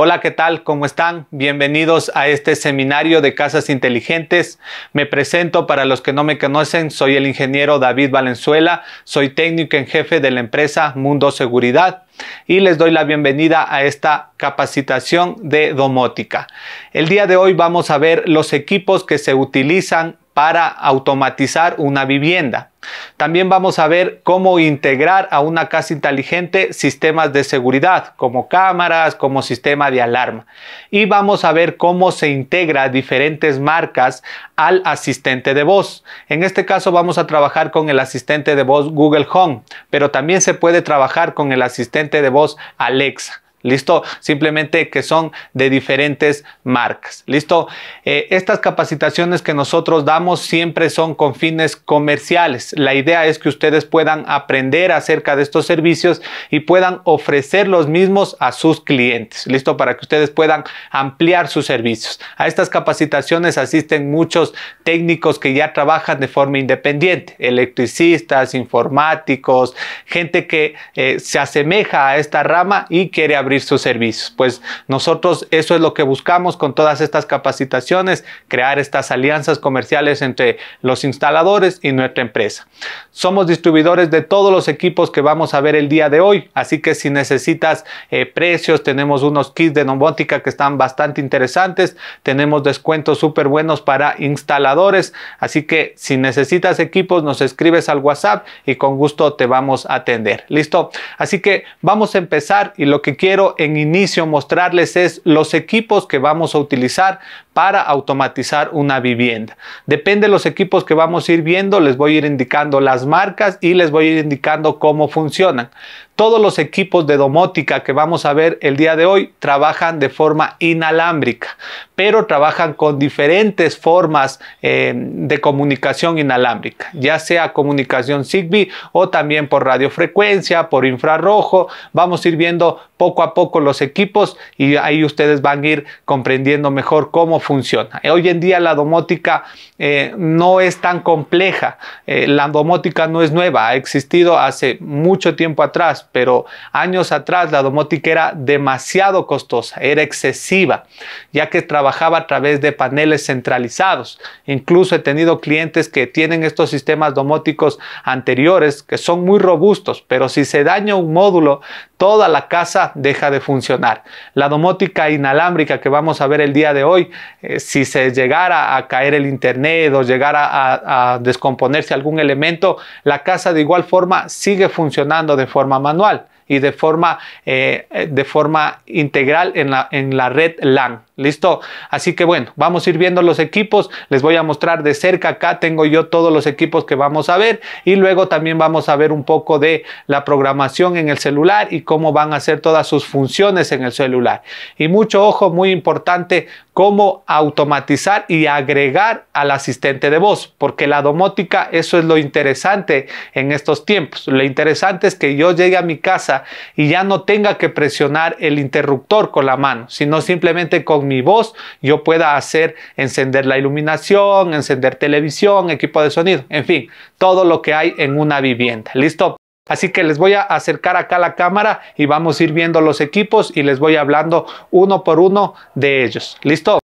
Hola, ¿qué tal? ¿Cómo están? Bienvenidos a este seminario de casas inteligentes. Me presento para los que no me conocen, soy el ingeniero David Valenzuela, soy técnico en jefe de la empresa Mundo Seguridad y les doy la bienvenida a esta capacitación de domótica. El día de hoy vamos a ver los equipos que se utilizan para automatizar una vivienda. También vamos a ver cómo integrar a una casa inteligente sistemas de seguridad como cámaras, como sistema de alarma. Y vamos a ver cómo se integra diferentes marcas al asistente de voz. En este caso vamos a trabajar con el asistente de voz Google Home, pero también se puede trabajar con el asistente de voz Alexa. ¿Listo? Simplemente que son de diferentes marcas. ¿Listo? Eh, estas capacitaciones que nosotros damos siempre son con fines comerciales. La idea es que ustedes puedan aprender acerca de estos servicios y puedan ofrecer los mismos a sus clientes. ¿Listo? Para que ustedes puedan ampliar sus servicios. A estas capacitaciones asisten muchos técnicos que ya trabajan de forma independiente. Electricistas, informáticos, gente que eh, se asemeja a esta rama y quiere sus servicios. Pues nosotros eso es lo que buscamos con todas estas capacitaciones, crear estas alianzas comerciales entre los instaladores y nuestra empresa. Somos distribuidores de todos los equipos que vamos a ver el día de hoy, así que si necesitas eh, precios, tenemos unos kits de nombótica que están bastante interesantes, tenemos descuentos súper buenos para instaladores, así que si necesitas equipos nos escribes al WhatsApp y con gusto te vamos a atender. ¿Listo? Así que vamos a empezar y lo que quiero en inicio mostrarles es los equipos que vamos a utilizar para automatizar una vivienda. Depende de los equipos que vamos a ir viendo, les voy a ir indicando las marcas y les voy a ir indicando cómo funcionan. Todos los equipos de domótica que vamos a ver el día de hoy trabajan de forma inalámbrica, pero trabajan con diferentes formas eh, de comunicación inalámbrica, ya sea comunicación Zigbee o también por radiofrecuencia, por infrarrojo. Vamos a ir viendo poco a poco los equipos y ahí ustedes van a ir comprendiendo mejor cómo funciona. Eh, hoy en día la domótica eh, no es tan compleja, la domótica no es nueva, ha existido hace mucho tiempo atrás, pero años atrás la domótica era demasiado costosa, era excesiva, ya que trabajaba a través de paneles centralizados. Incluso he tenido clientes que tienen estos sistemas domóticos anteriores que son muy robustos, pero si se daña un módulo, toda la casa deja de funcionar. La domótica inalámbrica que vamos a ver el día de hoy, eh, si se llegara a caer el internet o llegara a, a descomponerse algún elemento, la casa de igual forma sigue funcionando de forma manual y de forma, eh, de forma integral en la, en la red LAN. ¿Listo? Así que bueno, vamos a ir viendo los equipos. Les voy a mostrar de cerca. Acá tengo yo todos los equipos que vamos a ver. Y luego también vamos a ver un poco de la programación en el celular y cómo van a hacer todas sus funciones en el celular. Y mucho ojo, muy importante, cómo automatizar y agregar al asistente de voz. Porque la domótica, eso es lo interesante en estos tiempos. Lo interesante es que yo llegue a mi casa y ya no tenga que presionar el interruptor con la mano, sino simplemente con mi voz yo pueda hacer encender la iluminación, encender televisión, equipo de sonido, en fin, todo lo que hay en una vivienda. ¿Listo? Así que les voy a acercar acá la cámara y vamos a ir viendo los equipos y les voy hablando uno por uno de ellos. ¿Listo?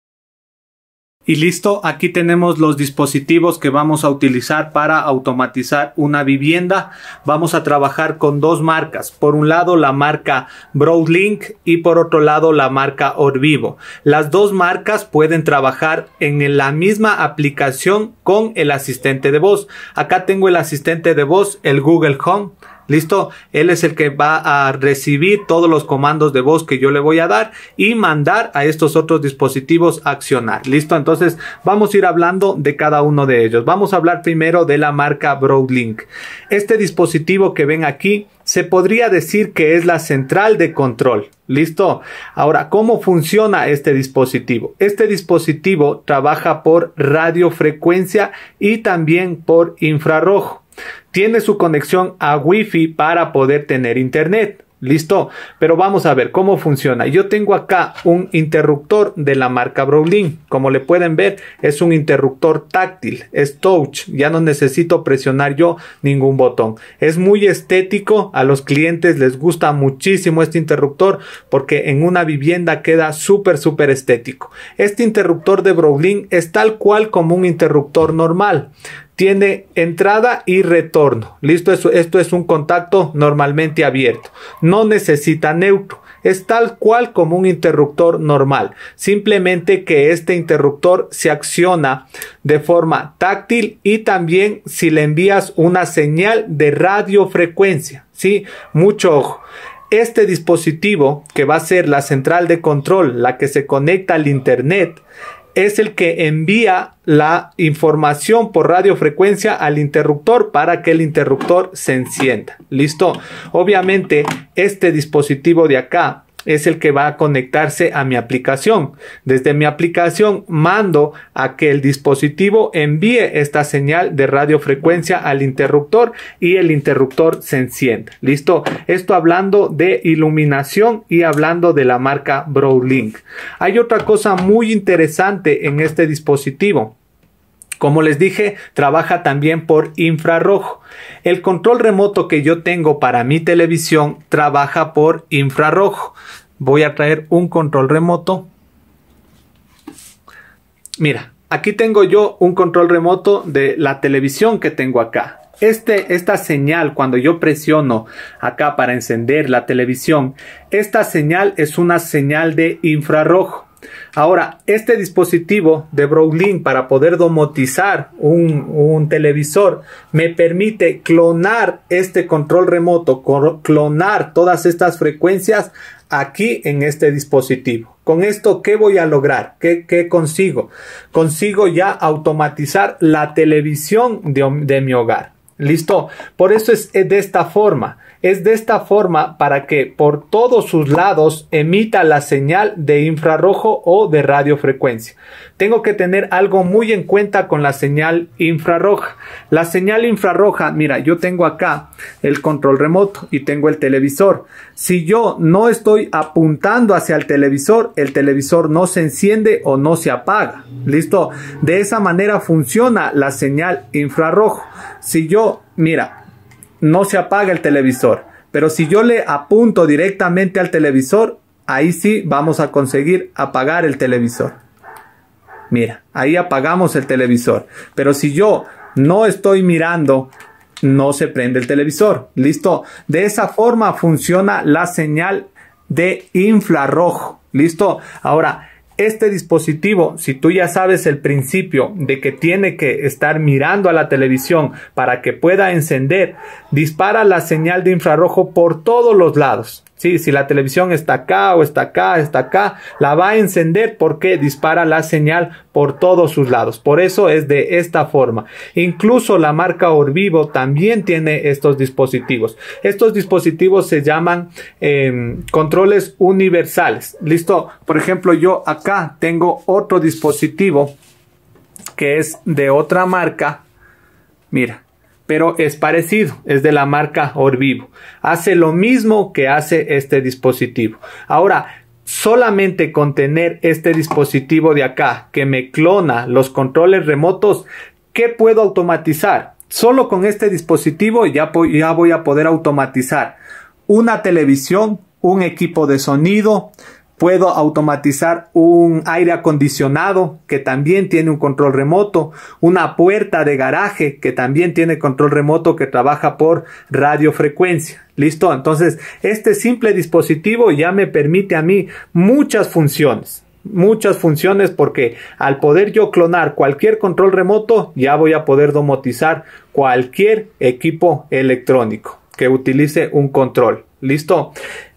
Y listo, aquí tenemos los dispositivos que vamos a utilizar para automatizar una vivienda. Vamos a trabajar con dos marcas. Por un lado la marca Broadlink y por otro lado la marca Orvivo. Las dos marcas pueden trabajar en la misma aplicación con el asistente de voz. Acá tengo el asistente de voz, el Google Home. ¿Listo? Él es el que va a recibir todos los comandos de voz que yo le voy a dar y mandar a estos otros dispositivos a accionar. ¿Listo? Entonces vamos a ir hablando de cada uno de ellos. Vamos a hablar primero de la marca Broadlink. Este dispositivo que ven aquí se podría decir que es la central de control. ¿Listo? Ahora, ¿cómo funciona este dispositivo? Este dispositivo trabaja por radiofrecuencia y también por infrarrojo tiene su conexión a wifi para poder tener internet. Listo, pero vamos a ver cómo funciona. Yo tengo acá un interruptor de la marca Brolin. Como le pueden ver, es un interruptor táctil, es touch, ya no necesito presionar yo ningún botón. Es muy estético, a los clientes les gusta muchísimo este interruptor porque en una vivienda queda súper, súper estético. Este interruptor de Brolin es tal cual como un interruptor normal tiene entrada y retorno. Listo, esto, es un contacto normalmente abierto. No necesita neutro es tal cual como un interruptor normal, simplemente que este interruptor se acciona de forma táctil y también si le envías una señal de radiofrecuencia, ¿sí? Mucho ojo. Este dispositivo, que va a ser la central de control, la que se conecta al Internet, es el que envía la información por radiofrecuencia al interruptor para que el interruptor se encienda. Listo. Obviamente este dispositivo de acá es el que va a conectarse a mi aplicación. Desde mi aplicación mando a que el dispositivo envíe esta señal de radiofrecuencia al interruptor y el interruptor se enciende. Listo. Esto hablando de iluminación y hablando de la marca Browlink. Hay otra cosa muy interesante en este dispositivo. Como les dije, trabaja también por infrarrojo. El control remoto que yo tengo para mi televisión trabaja por infrarrojo. Voy a traer un control remoto. Mira, aquí tengo yo un control remoto de la televisión que tengo acá. Este, esta señal, cuando yo presiono acá para encender la televisión, esta señal es una señal de infrarrojo. Ahora, este dispositivo de Broglie para poder domotizar un, televisor me permite clonar este control remoto, clonar todas estas frecuencias aquí en este dispositivo. Con esto, ¿qué voy a lograr? ¿Qué, consigo? Consigo ya automatizar la televisión de mi hogar. ¿Listo? Por eso es de esta forma. Es de esta forma para que por todos sus lados emita la señal de infrarrojo o de radiofrecuencia. Tengo que tener algo muy en cuenta con la señal infrarroja. La señal infrarroja, mira, yo tengo acá el control remoto y tengo el televisor. Si yo no estoy apuntando hacia el televisor, el televisor no se enciende o no se apaga. ¿Listo? De esa manera funciona la señal infrarrojo. Si yo, mira, no se apaga el televisor. Pero si yo le apunto directamente al televisor, ahí sí vamos a conseguir apagar el televisor. Mira, ahí apagamos el televisor. Pero si yo no estoy mirando, no se prende el televisor. Listo. De esa forma funciona la señal de infrarrojo. Listo. Ahora, este dispositivo, si tú ya sabes el principio de que tiene que estar mirando a la televisión para que pueda encender, dispara la señal de infrarrojo por todos los lados si la televisión está acá o está acá, está acá, la va a encender porque dispara la señal por todos sus lados. Por eso es de esta forma. Incluso la marca Orvivo también tiene estos dispositivos. Estos dispositivos se llaman em, controles universales. Listo. Por ejemplo, yo acá tengo otro dispositivo que es de otra marca. Mira, pero es parecido, es de la marca Orvivo. Hace lo mismo que hace este dispositivo. Ahora, solamente con tener este dispositivo de acá que me clona los controles remotos, ¿qué puedo automatizar? Solo con este dispositivo ya, ya voy a poder automatizar una televisión, un equipo de sonido, Puedo automatizar un aire acondicionado que también tiene un control remoto, una puerta de garaje que también tiene control remoto que trabaja por radiofrecuencia. Listo, entonces este simple dispositivo ya me permite a mí muchas funciones muchas funciones porque al poder yo clonar cualquier control remoto ya voy a poder domotizar cualquier equipo electrónico que utilice un control. ¿Listo?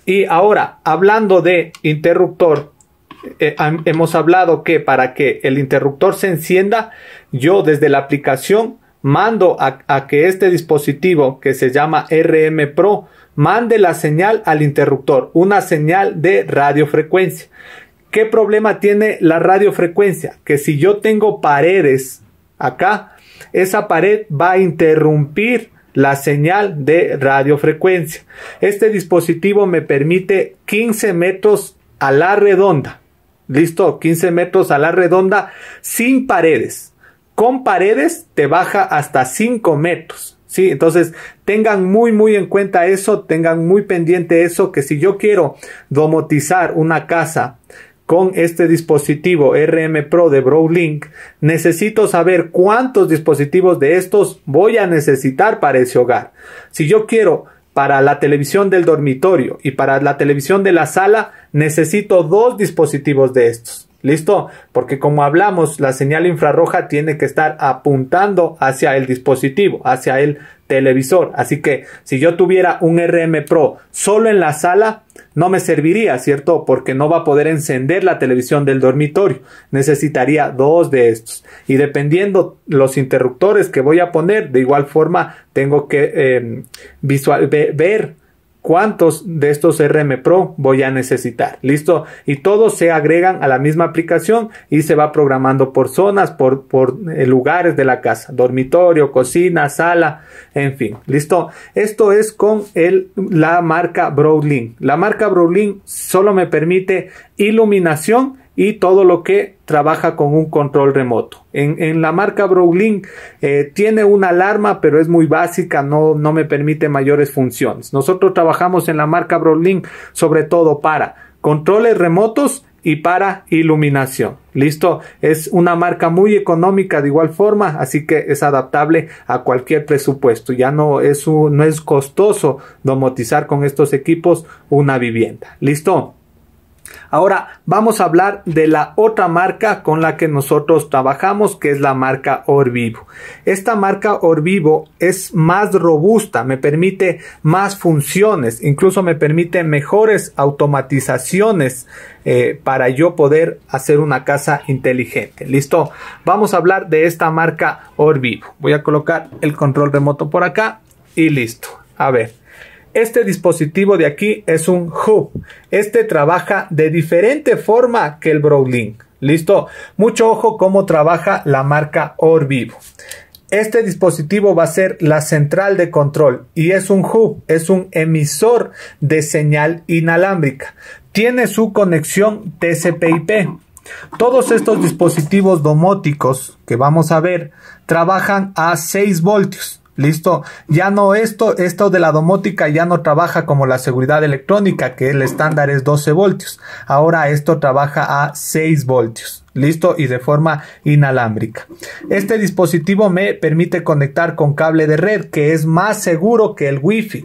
Y ahora, hablando de interruptor, eh, hemos hablado que para que el interruptor se encienda, yo desde la aplicación mando a, que este dispositivo que se llama RM Pro mande la señal al interruptor, una señal de radiofrecuencia. ¿Qué problema tiene la radiofrecuencia? Que si yo tengo paredes acá, esa pared va a interrumpir la señal de radiofrecuencia. Este dispositivo me permite 15 metros a la redonda. Listo, 15 metros a la redonda sin paredes. Con paredes te baja hasta 5 metros. Sí, entonces tengan muy muy en cuenta eso, tengan muy pendiente eso, que si yo quiero domotizar una casa con este dispositivo RM Pro de Browlink, necesito saber cuántos dispositivos de estos voy a necesitar para ese hogar. Si yo quiero para la televisión del dormitorio y para la televisión de la sala, necesito dos dispositivos de estos. ¿Listo? Porque como hablamos, la señal infrarroja tiene que estar apuntando hacia el dispositivo, hacia el televisor. Así que si yo tuviera un RM Pro solo en la sala, no me serviría, ¿cierto? Porque no va a poder encender la televisión del dormitorio. Necesitaría dos de estos. Y dependiendo los interruptores que voy a poner, de igual forma tengo que eh, ver cuántos de estos RM Pro voy a necesitar. Listo. Y todos se agregan a la misma aplicación y se va programando por zonas, por, eh, lugares de la casa, dormitorio, cocina, sala, en fin. Listo. Esto es con el, la marca Browlink. La marca Browlink solo me permite iluminación y todo lo que trabaja con un control remoto. En, la marca Browlink eh, tiene una alarma, pero es muy básica, no, me permite mayores funciones. Nosotros trabajamos en la marca Browlink sobre todo para controles remotos y para iluminación. Listo, es una marca muy económica de igual forma, así que es adaptable a cualquier presupuesto. Ya no es, no es costoso domotizar con estos equipos una vivienda. Listo. Ahora vamos a hablar de la otra marca con la que nosotros trabajamos, que es la marca Orvivo. Esta marca Orvivo es más robusta, me permite más funciones, incluso me permite mejores automatizaciones eh, para yo poder hacer una casa inteligente. Listo, vamos a hablar de esta marca Orvivo. Voy a colocar el control remoto por acá y listo. A ver, este dispositivo de aquí es un hub. Este trabaja de diferente forma que el Browlink. ¿Listo? Mucho ojo cómo trabaja la marca Orvivo. Este dispositivo va a ser la central de control y es un hub, es un emisor de señal inalámbrica. Tiene su conexión TCP/IP. Todos estos dispositivos domóticos que vamos a ver trabajan a 6 voltios. Listo. Ya no esto, esto de la domótica ya no trabaja como la seguridad electrónica, que el estándar es 12 voltios. Ahora esto trabaja a 6 voltios. Listo y de forma inalámbrica. Este dispositivo me permite conectar con cable de red, que es más seguro que el Wi-Fi.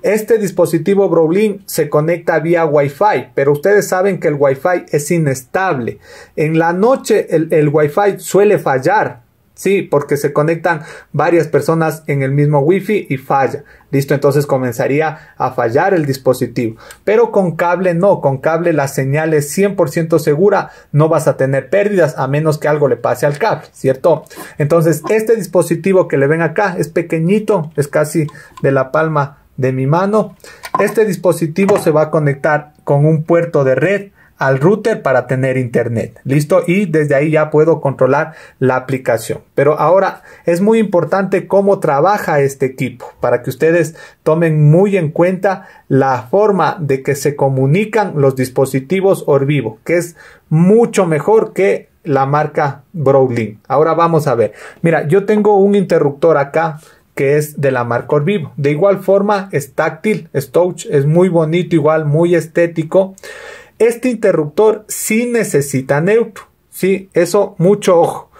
Este dispositivo Brolin se conecta vía Wi-Fi, pero ustedes saben que el Wi-Fi es inestable. En la noche el, el Wi-Fi suele fallar, Sí, porque se conectan varias personas en el mismo wifi y falla. Listo, entonces comenzaría a fallar el dispositivo. Pero con cable no, con cable la señal es 100% segura, no vas a tener pérdidas a menos que algo le pase al cable, ¿cierto? Entonces, este dispositivo que le ven acá es pequeñito, es casi de la palma de mi mano. Este dispositivo se va a conectar con un puerto de red al router para tener internet. Listo. Y desde ahí ya puedo controlar la aplicación. Pero ahora es muy importante cómo trabaja este equipo para que ustedes tomen muy en cuenta la forma de que se comunican los dispositivos Orvivo, que es mucho mejor que la marca Browlin. Ahora vamos a ver. Mira, yo tengo un interruptor acá que es de la marca Orvivo. De igual forma es táctil, es es muy bonito, igual muy estético. Este interruptor sí necesita neutro, ¿sí? Eso mucho ojo.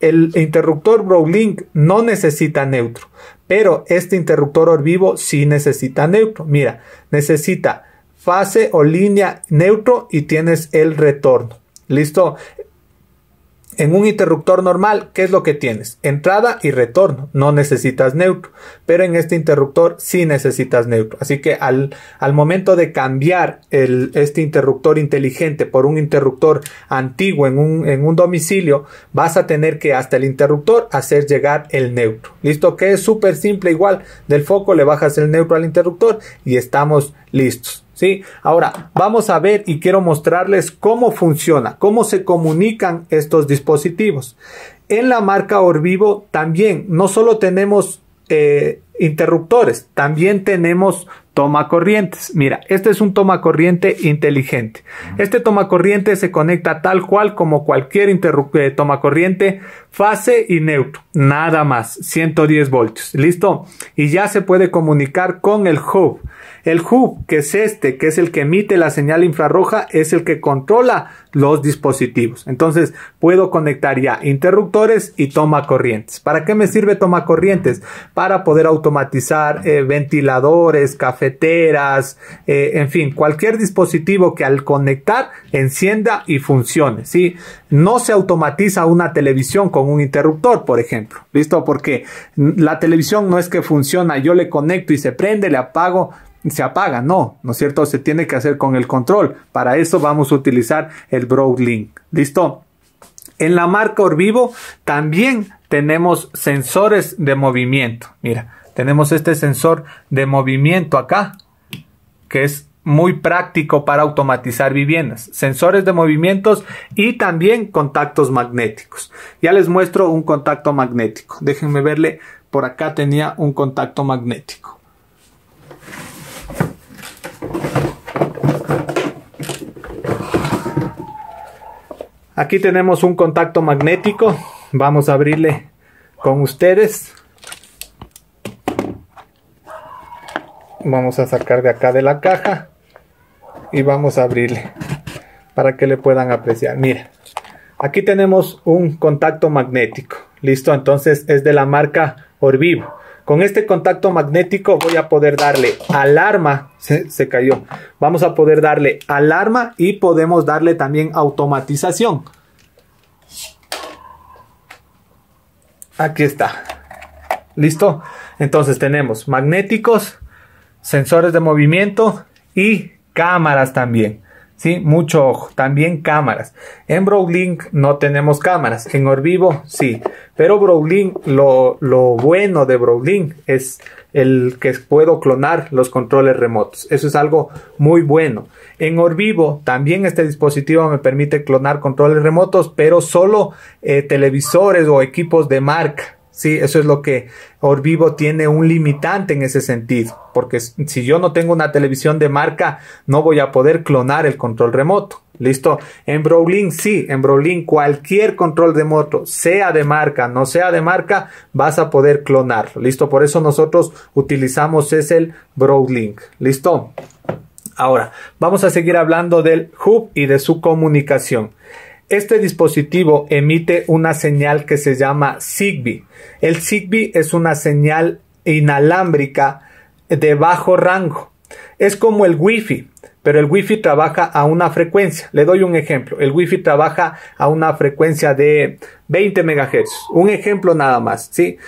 El interruptor Browlink no necesita neutro, pero este interruptor Orvivo sí necesita neutro. Mira, necesita fase o línea neutro y tienes el retorno. ¿Listo? En un interruptor normal, ¿qué es lo que tienes? Entrada y retorno, no necesitas neutro, pero en este interruptor sí necesitas neutro. Así que al, momento de cambiar este interruptor inteligente por un interruptor antiguo en un, en un domicilio, vas a tener que hasta el interruptor hacer llegar el neutro. ¿Listo? Que es súper simple igual, del foco le bajas el neutro al interruptor y estamos listos. Ahora, vamos a ver y quiero mostrarles cómo funciona, cómo se comunican estos dispositivos. En la marca Orvivo también no solo tenemos eh, interruptores, también tenemos corrientes. Mira, este es un tomacorriente inteligente. Este tomacorriente se conecta tal cual como cualquier eh, corriente fase y neutro, nada más, 110 voltios. ¿Listo? Y ya se puede comunicar con el hub. El hub, que es este, que es el que emite la señal infrarroja, es el que controla los dispositivos. Entonces, puedo conectar ya interruptores y toma corrientes. ¿Para qué me sirve toma corrientes? Para poder automatizar eh, ventiladores, cafeteras, eh, en fin, cualquier dispositivo que al conectar encienda y funcione. ¿sí? No se automatiza una televisión con un interruptor, por ejemplo. ¿Listo? Porque la televisión no es que funciona, yo le conecto y se prende, le apago se apaga, no, ¿no es cierto? Se tiene que hacer con el control. Para eso vamos a utilizar el Broadlink, ¿Listo? En la marca Orvivo también tenemos sensores de movimiento. Mira, tenemos este sensor de movimiento acá, que es muy práctico para automatizar viviendas, sensores de movimientos y también contactos magnéticos. Ya les muestro un contacto magnético. Déjenme verle, por acá tenía un contacto magnético. Aquí tenemos un contacto magnético. Vamos a abrirle con ustedes. Vamos a sacar de acá de la caja y vamos a abrirle para que le puedan apreciar. Mira, aquí tenemos un contacto magnético. Listo, entonces es de la marca Orvivo. Con este contacto magnético voy a poder darle alarma. Se, cayó. Vamos a poder darle alarma y podemos darle también automatización. Aquí está. ¿Listo? Entonces tenemos magnéticos, sensores de movimiento y cámaras también. Sí, mucho ojo. También cámaras. En Browlink no tenemos cámaras. En Orvivo sí. Pero Browlink, lo, lo bueno de Browlink es el que puedo clonar los controles remotos. Eso es algo muy bueno. En Orvivo también este dispositivo me permite clonar controles remotos, pero solo eh, televisores o equipos de marca. Sí, eso es lo que Orvivo tiene un limitante en ese sentido, porque si yo no tengo una televisión de marca, no voy a poder clonar el control remoto. Listo. En Browlink, sí, en Browlink, cualquier control de moto, sea de marca, no sea de marca, vas a poder clonarlo. Listo. Por eso nosotros utilizamos es el Browlink. Listo. Ahora, vamos a seguir hablando del hub y de su comunicación. Este dispositivo emite una señal que se llama Zigbee. El Zigbee es una señal inalámbrica de bajo rango. Es como el Wi-Fi, pero el Wi-Fi trabaja a una frecuencia. Le doy un ejemplo. El Wi-Fi trabaja a una frecuencia de 20 MHz. Un ejemplo nada más, ¿sí?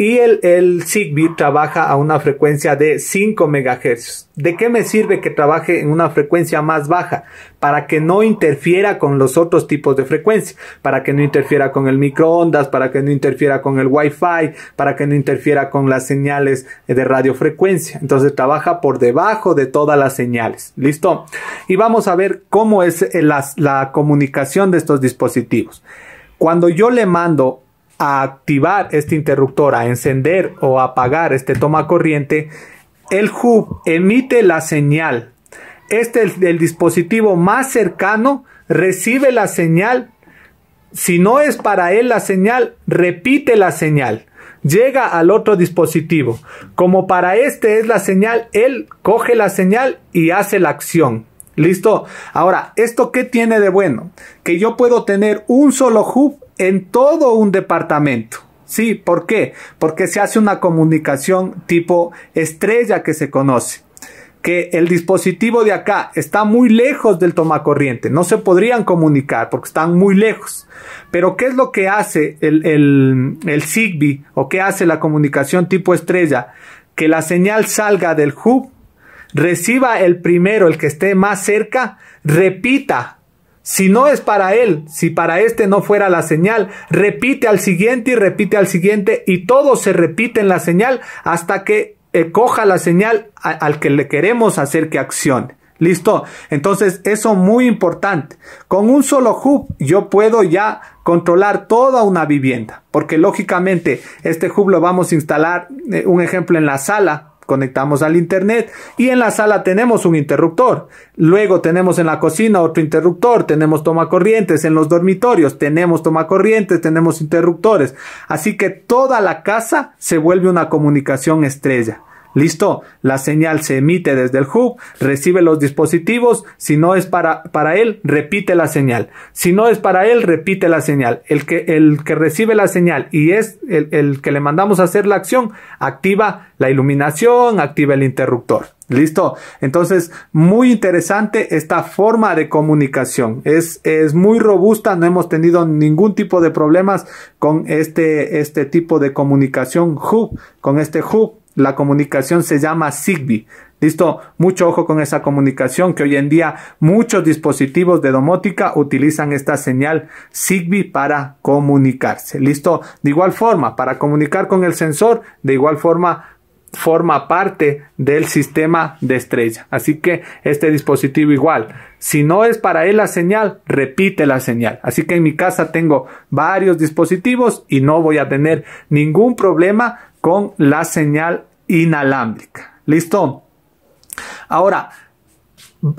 Y el, el Zigbee trabaja a una frecuencia de 5 MHz. ¿De qué me sirve que trabaje en una frecuencia más baja? Para que no interfiera con los otros tipos de frecuencia, para que no interfiera con el microondas, para que no interfiera con el Wi-Fi, para que no interfiera con las señales de radiofrecuencia. Entonces trabaja por debajo de todas las señales. ¿Listo? Y vamos a ver cómo es eh, la comunicación de estos dispositivos. Cuando yo le mando a activar este interruptor, a encender o apagar este toma corriente, el hub emite la señal. Este es el dispositivo más cercano, recibe la señal. Si no es para él la señal, repite la señal. Llega al otro dispositivo. Como para este es la señal, él coge la señal y hace la acción. ¿Listo? Ahora, ¿esto qué tiene de bueno? Que yo puedo tener un solo hub en todo un departamento. Sí, ¿por qué? Porque se hace una comunicación tipo estrella que se conoce que el dispositivo de acá está muy lejos del tomacorriente, no se podrían comunicar porque están muy lejos. Pero ¿qué es lo que hace el, el, Zigbee o qué hace la comunicación tipo estrella? Que la señal salga del hub, reciba el primero, el que esté más cerca, repita si no es para él, si para este no fuera la señal, repite al siguiente y repite al siguiente y todo se repite en la señal hasta que eh, coja la señal al que le queremos hacer que accione. ¿Listo? Entonces, eso muy importante. Con un solo hub yo puedo ya controlar toda una vivienda, porque lógicamente este hub lo vamos a instalar, eh, un ejemplo, en la sala conectamos al internet y en la sala tenemos un interruptor. Luego tenemos en la cocina otro interruptor, tenemos corrientes en los dormitorios tenemos toma corrientes tenemos interruptores. Así que toda la casa se vuelve una comunicación estrella. Listo, la señal se emite desde el hub, recibe los dispositivos, si no es para, para él, repite la señal. Si no es para él, repite la señal. El que, el que recibe la señal y es el, el que le mandamos a hacer la acción, activa la iluminación, activa el interruptor. Listo. Entonces, muy interesante esta forma de comunicación. Es, es, muy robusta. No hemos tenido ningún tipo de problemas con este, este tipo de comunicación hub, con este hub la comunicación se llama Zigbee. Listo, mucho ojo con esa comunicación que hoy en día muchos dispositivos de domótica utilizan esta señal Zigbee para comunicarse. Listo, de igual forma, para comunicar con el sensor, de igual forma forma parte del sistema de estrella. Así que este dispositivo igual. Si no es para él la señal, repite la señal. Así que en mi casa tengo varios dispositivos y no voy a tener ningún problema con la señal inalámbrica. ¿Listo? Ahora,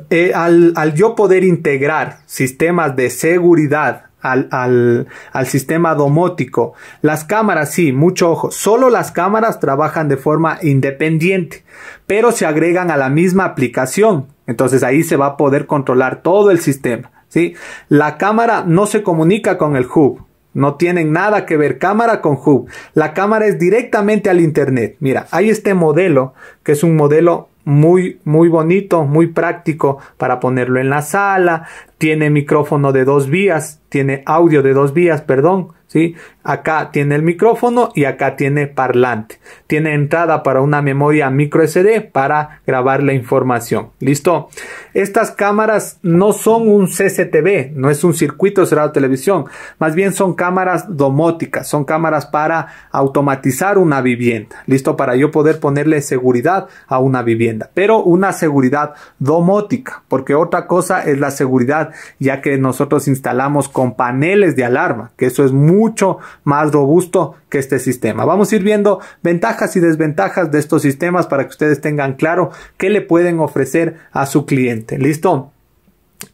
eh, al, yo poder integrar sistemas de seguridad al, sistema domótico, las cámaras, sí, mucho ojo, solo las cámaras trabajan de forma independiente, pero se agregan a la misma aplicación. Entonces ahí se va a poder controlar todo el sistema. ¿sí? La cámara no se comunica con el hub, no tienen nada que ver cámara con hub. La cámara es directamente al internet. Mira, hay este modelo que es un modelo muy muy bonito, muy práctico para ponerlo en la sala. Tiene micrófono de dos vías, tiene audio de dos vías, perdón. ¿sí? Acá tiene el micrófono y acá tiene parlante. Tiene entrada para una memoria micro SD para grabar la información. ¿Listo? Estas cámaras no son un CCTV, no es un circuito cerrado de televisión. Más bien son cámaras domóticas, son cámaras para automatizar una vivienda. ¿Listo? Para yo poder ponerle seguridad a una vivienda. Pero una seguridad domótica, porque otra cosa es la seguridad ya que nosotros instalamos con paneles de alarma, que eso es muy mucho más robusto que este sistema. Vamos a ir viendo ventajas y desventajas de estos sistemas para que ustedes tengan claro qué le pueden ofrecer a su cliente. ¿Listo?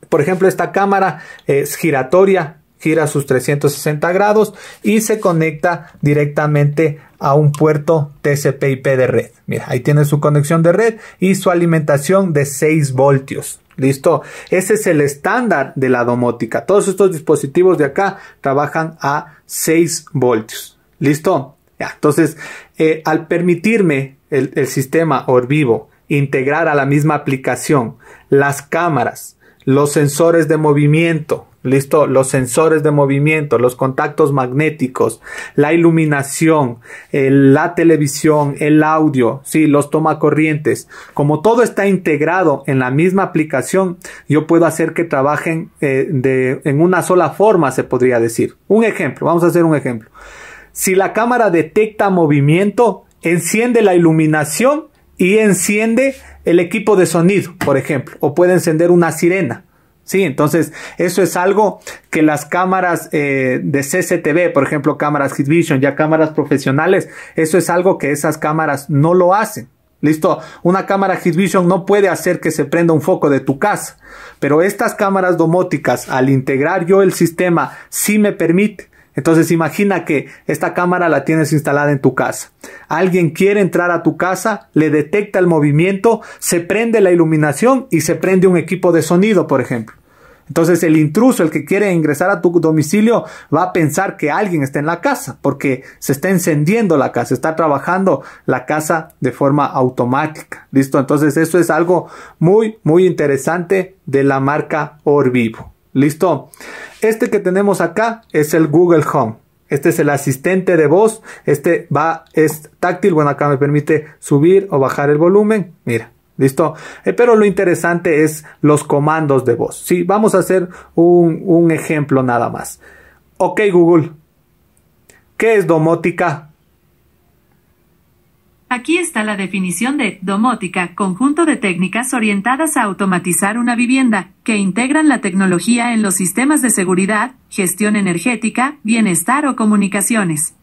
Por ejemplo, esta cámara es giratoria, gira sus 360 grados y se conecta directamente a un puerto TCP/IP de red. Mira, ahí tiene su conexión de red y su alimentación de 6 voltios. Listo, ese es el estándar de la domótica. Todos estos dispositivos de acá trabajan a 6 voltios. Listo, Entonces, eh, al permitirme el, el sistema Orvivo integrar a la misma aplicación las cámaras, los sensores de movimiento, ¿Listo? Los sensores de movimiento, los contactos magnéticos, la iluminación, eh, la televisión, el audio, ¿sí? los tomacorrientes. Como todo está integrado en la misma aplicación, yo puedo hacer que trabajen eh, en una sola forma, se podría decir. Un ejemplo, vamos a hacer un ejemplo. Si la cámara detecta movimiento, enciende la iluminación y enciende el equipo de sonido, por ejemplo, o puede encender una sirena. Sí, entonces eso es algo que las cámaras eh, de CCTV, por ejemplo, cámaras Vision, ya cámaras profesionales, eso es algo que esas cámaras no lo hacen. Listo, una cámara Vision no puede hacer que se prenda un foco de tu casa, pero estas cámaras domóticas, al integrar yo el sistema, sí me permite. Entonces imagina que esta cámara la tienes instalada en tu casa. Alguien quiere entrar a tu casa, le detecta el movimiento, se prende la iluminación y se prende un equipo de sonido, por ejemplo. Entonces el intruso, el que quiere ingresar a tu domicilio, va a pensar que alguien está en la casa, porque se está encendiendo la casa, está trabajando la casa de forma automática. ¿Listo? Entonces eso es algo muy, muy interesante de la marca Orvivo. Listo. Este que tenemos acá es el Google Home. Este es el asistente de voz. Este va, es táctil. Bueno, acá me permite subir o bajar el volumen. Mira, listo. Eh, pero lo interesante es los comandos de voz. Sí, vamos a hacer un, un ejemplo nada más. Ok, Google. ¿Qué es domótica? Aquí está la definición de domótica, conjunto de técnicas orientadas a automatizar una vivienda, que integran la tecnología en los sistemas de seguridad, gestión energética, bienestar o comunicaciones.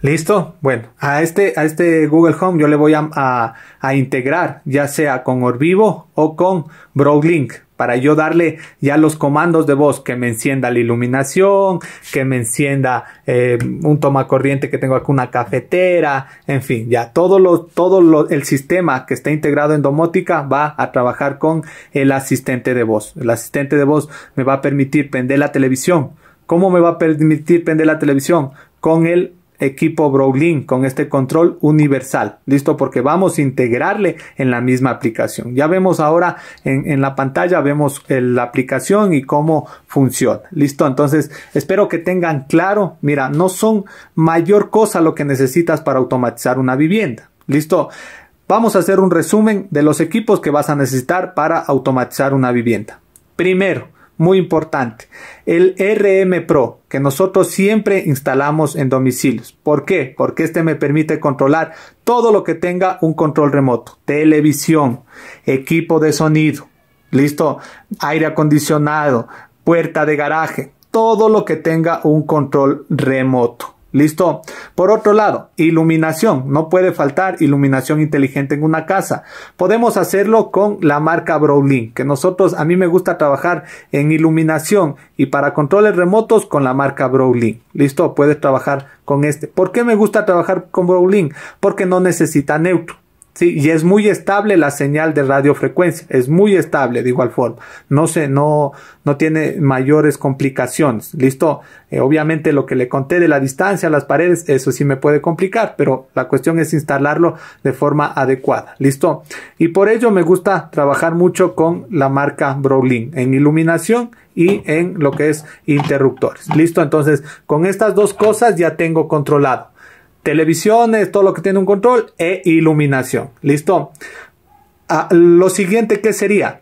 Listo. Bueno, a este, a este Google Home yo le voy a, integrar ya sea con Orvivo o con Broadlink para yo darle ya los comandos de voz que me encienda la iluminación, que me encienda eh, un toma corriente que tengo aquí una cafetera, en fin, ya todo lo, todo el sistema que está integrado en domótica va a trabajar con el asistente de voz. El asistente de voz me va a permitir pender la televisión. ¿Cómo me va a permitir prender la televisión? Con el equipo Browling con este control universal. Listo, porque vamos a integrarle en la misma aplicación. Ya vemos ahora en, la pantalla, vemos eh, la aplicación y cómo funciona. Listo, entonces espero que tengan claro, mira, no son mayor cosa lo que necesitas para automatizar una vivienda. Listo. Vamos a hacer un resumen de los equipos que vas a necesitar para automatizar una vivienda. Primero, muy importante, el RM Pro, que nosotros siempre instalamos en domicilios. ¿Por qué? Porque este me permite controlar todo lo que tenga un control remoto, televisión, equipo de sonido, listo, aire acondicionado, puerta de garaje, todo lo que tenga un control remoto. ¿Listo? Por otro lado, iluminación. No puede faltar iluminación inteligente en una casa. Podemos hacerlo con la marca Brolin, que nosotros, a mí me gusta trabajar en iluminación y para controles remotos con la marca Brolin. ¿Listo? Puedes trabajar con este. ¿Por qué me gusta trabajar con Brolin? Porque no necesita neutro. Sí, y es muy estable la señal de radiofrecuencia, es muy estable de igual forma. No sé, no, no tiene mayores complicaciones. Listo. Eh, obviamente lo que le conté de la distancia a las paredes, eso sí me puede complicar, pero la cuestión es instalarlo de forma adecuada. Listo. Y por ello me gusta trabajar mucho con la marca Brolin en iluminación y en lo que es interruptores. Listo. Entonces, con estas dos cosas ya tengo controlado televisiones, todo lo que tiene un control e iluminación. ¿Listo? Ah, lo siguiente, que sería?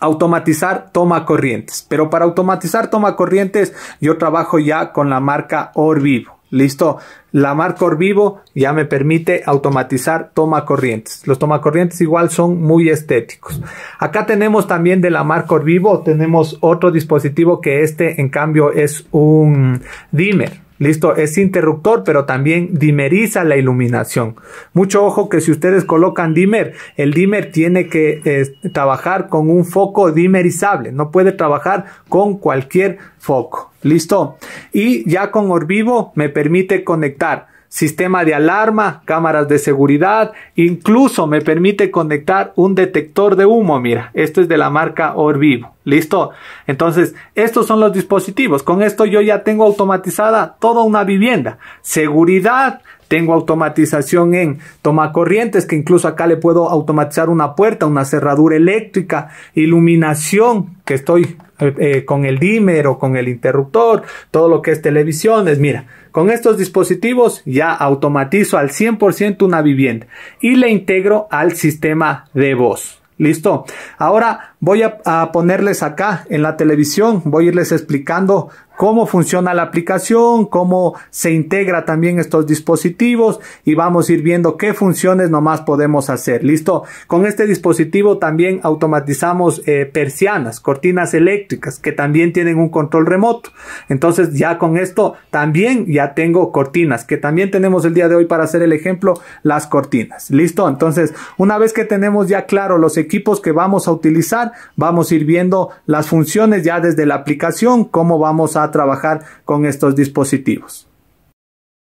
automatizar toma corrientes. Pero para automatizar toma corrientes, yo trabajo ya con la marca Orvivo. Listo, la marca Orvivo ya me permite automatizar toma corrientes. Los toma corrientes igual son muy estéticos. Acá tenemos también de la marca Orvivo, tenemos otro dispositivo que este en cambio es un dimmer. Listo, es interruptor, pero también dimeriza la iluminación. Mucho ojo que si ustedes colocan dimmer, el dimmer tiene que trabajar con un foco dimerizable, no puede trabajar con cualquier foco. Listo. Y ya con Orvivo me permite conectar sistema de alarma, cámaras de seguridad, incluso me permite conectar un detector de humo, mira, esto es de la marca Orvivo, listo. Entonces, estos son los dispositivos, con esto yo ya tengo automatizada toda una vivienda, seguridad, tengo automatización en tomacorrientes, que incluso acá le puedo automatizar una puerta, una cerradura eléctrica, iluminación, que estoy eh, eh, con el dimmer o con el interruptor, todo lo que es televisiones. Mira, con estos dispositivos ya automatizo al 100% una vivienda y le integro al sistema de voz. Listo. Ahora Voy a, ponerles acá en la televisión, voy a irles explicando cómo funciona la aplicación, cómo se integra también estos dispositivos y vamos a ir viendo qué funciones nomás podemos hacer. ¿Listo? Con este dispositivo también automatizamos eh, persianas, cortinas eléctricas que también tienen un control remoto. Entonces ya con esto también ya tengo cortinas que también tenemos el día de hoy para hacer el ejemplo, las cortinas. ¿Listo? Entonces una vez que tenemos ya claro los equipos que vamos a utilizar, Vamos a ir viendo las funciones ya desde la aplicación, cómo vamos a trabajar con estos dispositivos.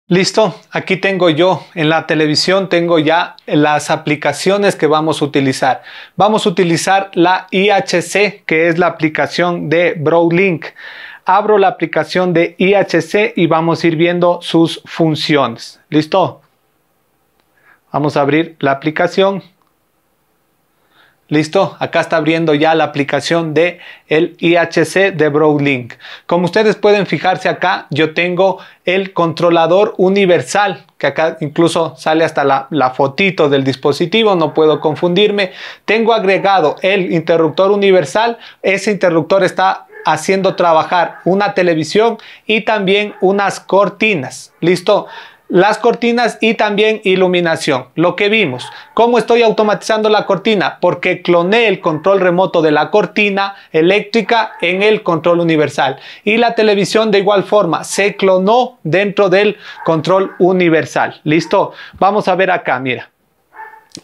Listo, aquí tengo yo en la televisión, tengo ya las aplicaciones que vamos a utilizar. Vamos a utilizar la IHC, que es la aplicación de Browlink. Abro la aplicación de IHC y vamos a ir viendo sus funciones. ¿Listo? Vamos a abrir la aplicación. Listo, acá está abriendo ya la aplicación de el IHC de Broadlink. Como ustedes pueden fijarse acá, yo tengo el controlador universal, que acá incluso sale hasta la, la fotito del dispositivo, no puedo confundirme. Tengo agregado el interruptor universal, ese interruptor está haciendo trabajar una televisión y también unas cortinas. Listo las cortinas y también iluminación. Lo que vimos, cómo estoy automatizando la cortina, porque cloné el control remoto de la cortina eléctrica en el control universal y la televisión de igual forma se clonó dentro del control universal. Listo, vamos a ver acá, mira.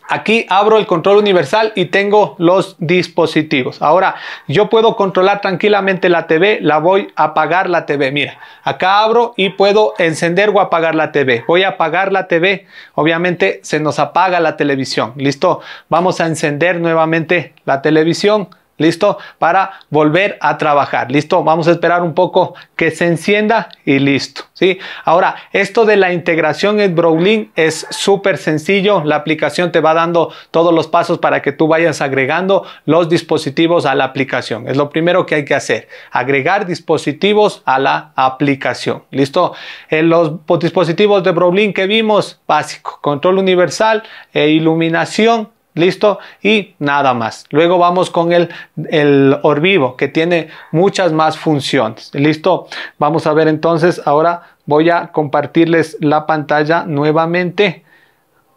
Aquí abro el control universal y tengo los dispositivos. Ahora yo puedo controlar tranquilamente la TV, la voy a apagar la TV. Mira, acá abro y puedo encender o apagar la TV. Voy a apagar la TV, obviamente se nos apaga la televisión. Listo, vamos a encender nuevamente la televisión. ¿Listo? Para volver a trabajar. ¿Listo? Vamos a esperar un poco que se encienda y listo. ¿Sí? Ahora, esto de la integración en Browlink es súper sencillo. La aplicación te va dando todos los pasos para que tú vayas agregando los dispositivos a la aplicación. Es lo primero que hay que hacer. Agregar dispositivos a la aplicación. ¿Listo? En los dispositivos de Browlink que vimos, básico. Control universal e iluminación ¿Listo? Y nada más. Luego vamos con el, el vivo que tiene muchas más funciones. ¿Listo? Vamos a ver entonces. Ahora voy a compartirles la pantalla nuevamente.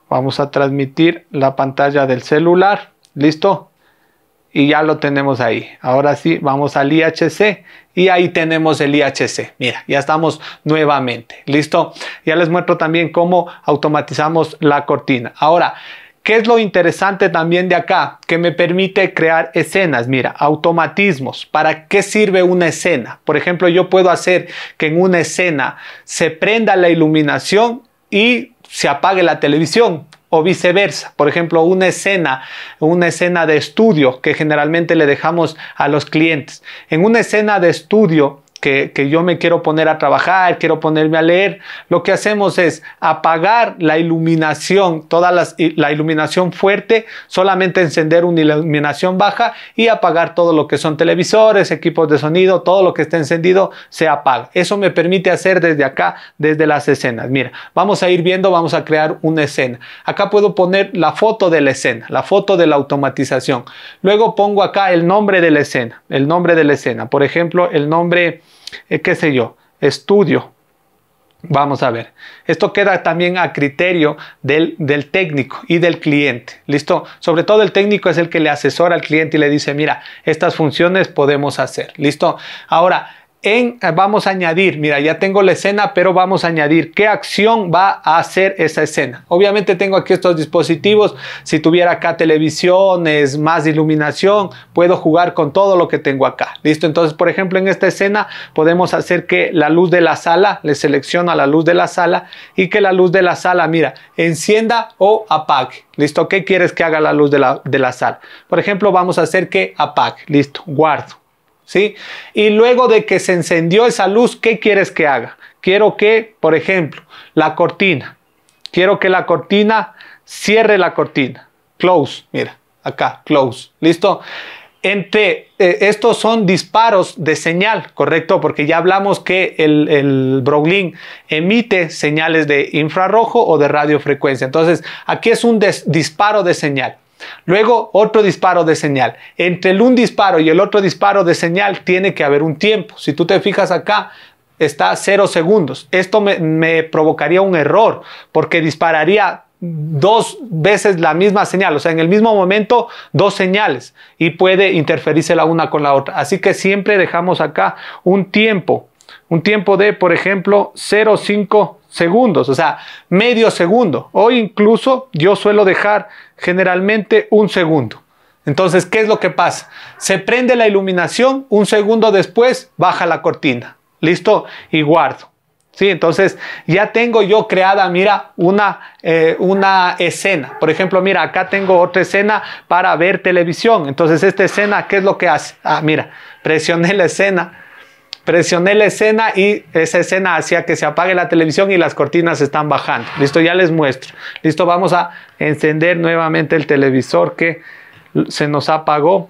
Vamos a transmitir la pantalla del celular. ¿Listo? Y ya lo tenemos ahí. Ahora sí, vamos al IHC y ahí tenemos el IHC. Mira, ya estamos nuevamente. ¿Listo? Ya les muestro también cómo automatizamos la cortina. Ahora, ¿Qué es lo interesante también de acá? Que me permite crear escenas, mira, automatismos. ¿Para qué sirve una escena? Por ejemplo, yo puedo hacer que en una escena se prenda la iluminación y se apague la televisión o viceversa. Por ejemplo, una escena, una escena de estudio que generalmente le dejamos a los clientes. En una escena de estudio que, yo me quiero poner a trabajar, quiero ponerme a leer, lo que hacemos es apagar la iluminación, toda la iluminación fuerte, solamente encender una iluminación baja y apagar todo lo que son televisores, equipos de sonido, todo lo que está encendido se apaga. Eso me permite hacer desde acá, desde las escenas. Mira, vamos a ir viendo, vamos a crear una escena. Acá puedo poner la foto de la escena, la foto de la automatización. Luego pongo acá el nombre de la escena, el nombre de la escena. Por ejemplo, el nombre eh, qué sé yo, estudio. Vamos a ver. Esto queda también a criterio del, del, técnico y del cliente. ¿Listo? Sobre todo el técnico es el que le asesora al cliente y le dice, mira, estas funciones podemos hacer. ¿Listo? Ahora, en, eh, vamos a añadir, mira, ya tengo la escena, pero vamos a añadir qué acción va a hacer esa escena. Obviamente tengo aquí estos dispositivos, si tuviera acá televisiones, más iluminación, puedo jugar con todo lo que tengo acá. Listo, entonces, por ejemplo, en esta escena podemos hacer que la luz de la sala, le selecciono a la luz de la sala y que la luz de la sala, mira, encienda o apague. Listo, ¿qué quieres que haga la luz de la, de la sala? Por ejemplo, vamos a hacer que apague. Listo, guardo. ¿sí? Y luego de que se encendió esa luz, ¿qué quieres que haga? Quiero que, por ejemplo, la cortina. Quiero que la cortina cierre la cortina. Close, mira, acá, close. ¿Listo? Entre, eh, estos son disparos de señal, ¿correcto? Porque ya hablamos que el, el Broglin emite señales de infrarrojo o de radiofrecuencia. Entonces, aquí es un disparo de señal. Luego otro disparo de señal. Entre el un disparo y el otro disparo de señal tiene que haber un tiempo. Si tú te fijas acá, está 0 segundos. Esto me, me provocaría un error porque dispararía dos veces la misma señal, o sea, en el mismo momento dos señales y puede interferirse la una con la otra. Así que siempre dejamos acá un tiempo, un tiempo de, por ejemplo, 0,5 segundos, o sea, medio segundo. O incluso yo suelo dejar generalmente un segundo. Entonces, ¿qué es lo que pasa? Se prende la iluminación, un segundo después baja la cortina. Listo, y guardo. ¿Sí? Entonces ya tengo yo creada, mira, una, eh, una escena. Por ejemplo, mira, acá tengo otra escena para ver televisión. Entonces esta escena, ¿qué es lo que hace? Ah, mira, presioné la escena, presioné la escena y esa escena hacía que se apague la televisión y las cortinas están bajando. Listo, ya les muestro. Listo, vamos a encender nuevamente el televisor que se nos apagó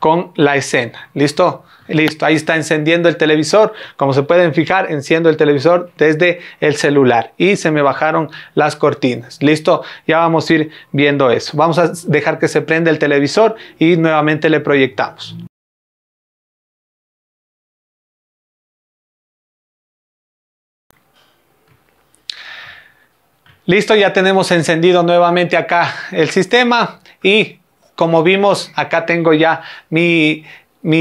con la escena. Listo, listo, ahí está encendiendo el televisor. Como se pueden fijar, enciendo el televisor desde el celular y se me bajaron las cortinas. Listo, ya vamos a ir viendo eso. Vamos a dejar que se prenda el televisor y nuevamente le proyectamos. Listo, ya tenemos encendido nuevamente acá el sistema y como vimos acá tengo ya mi,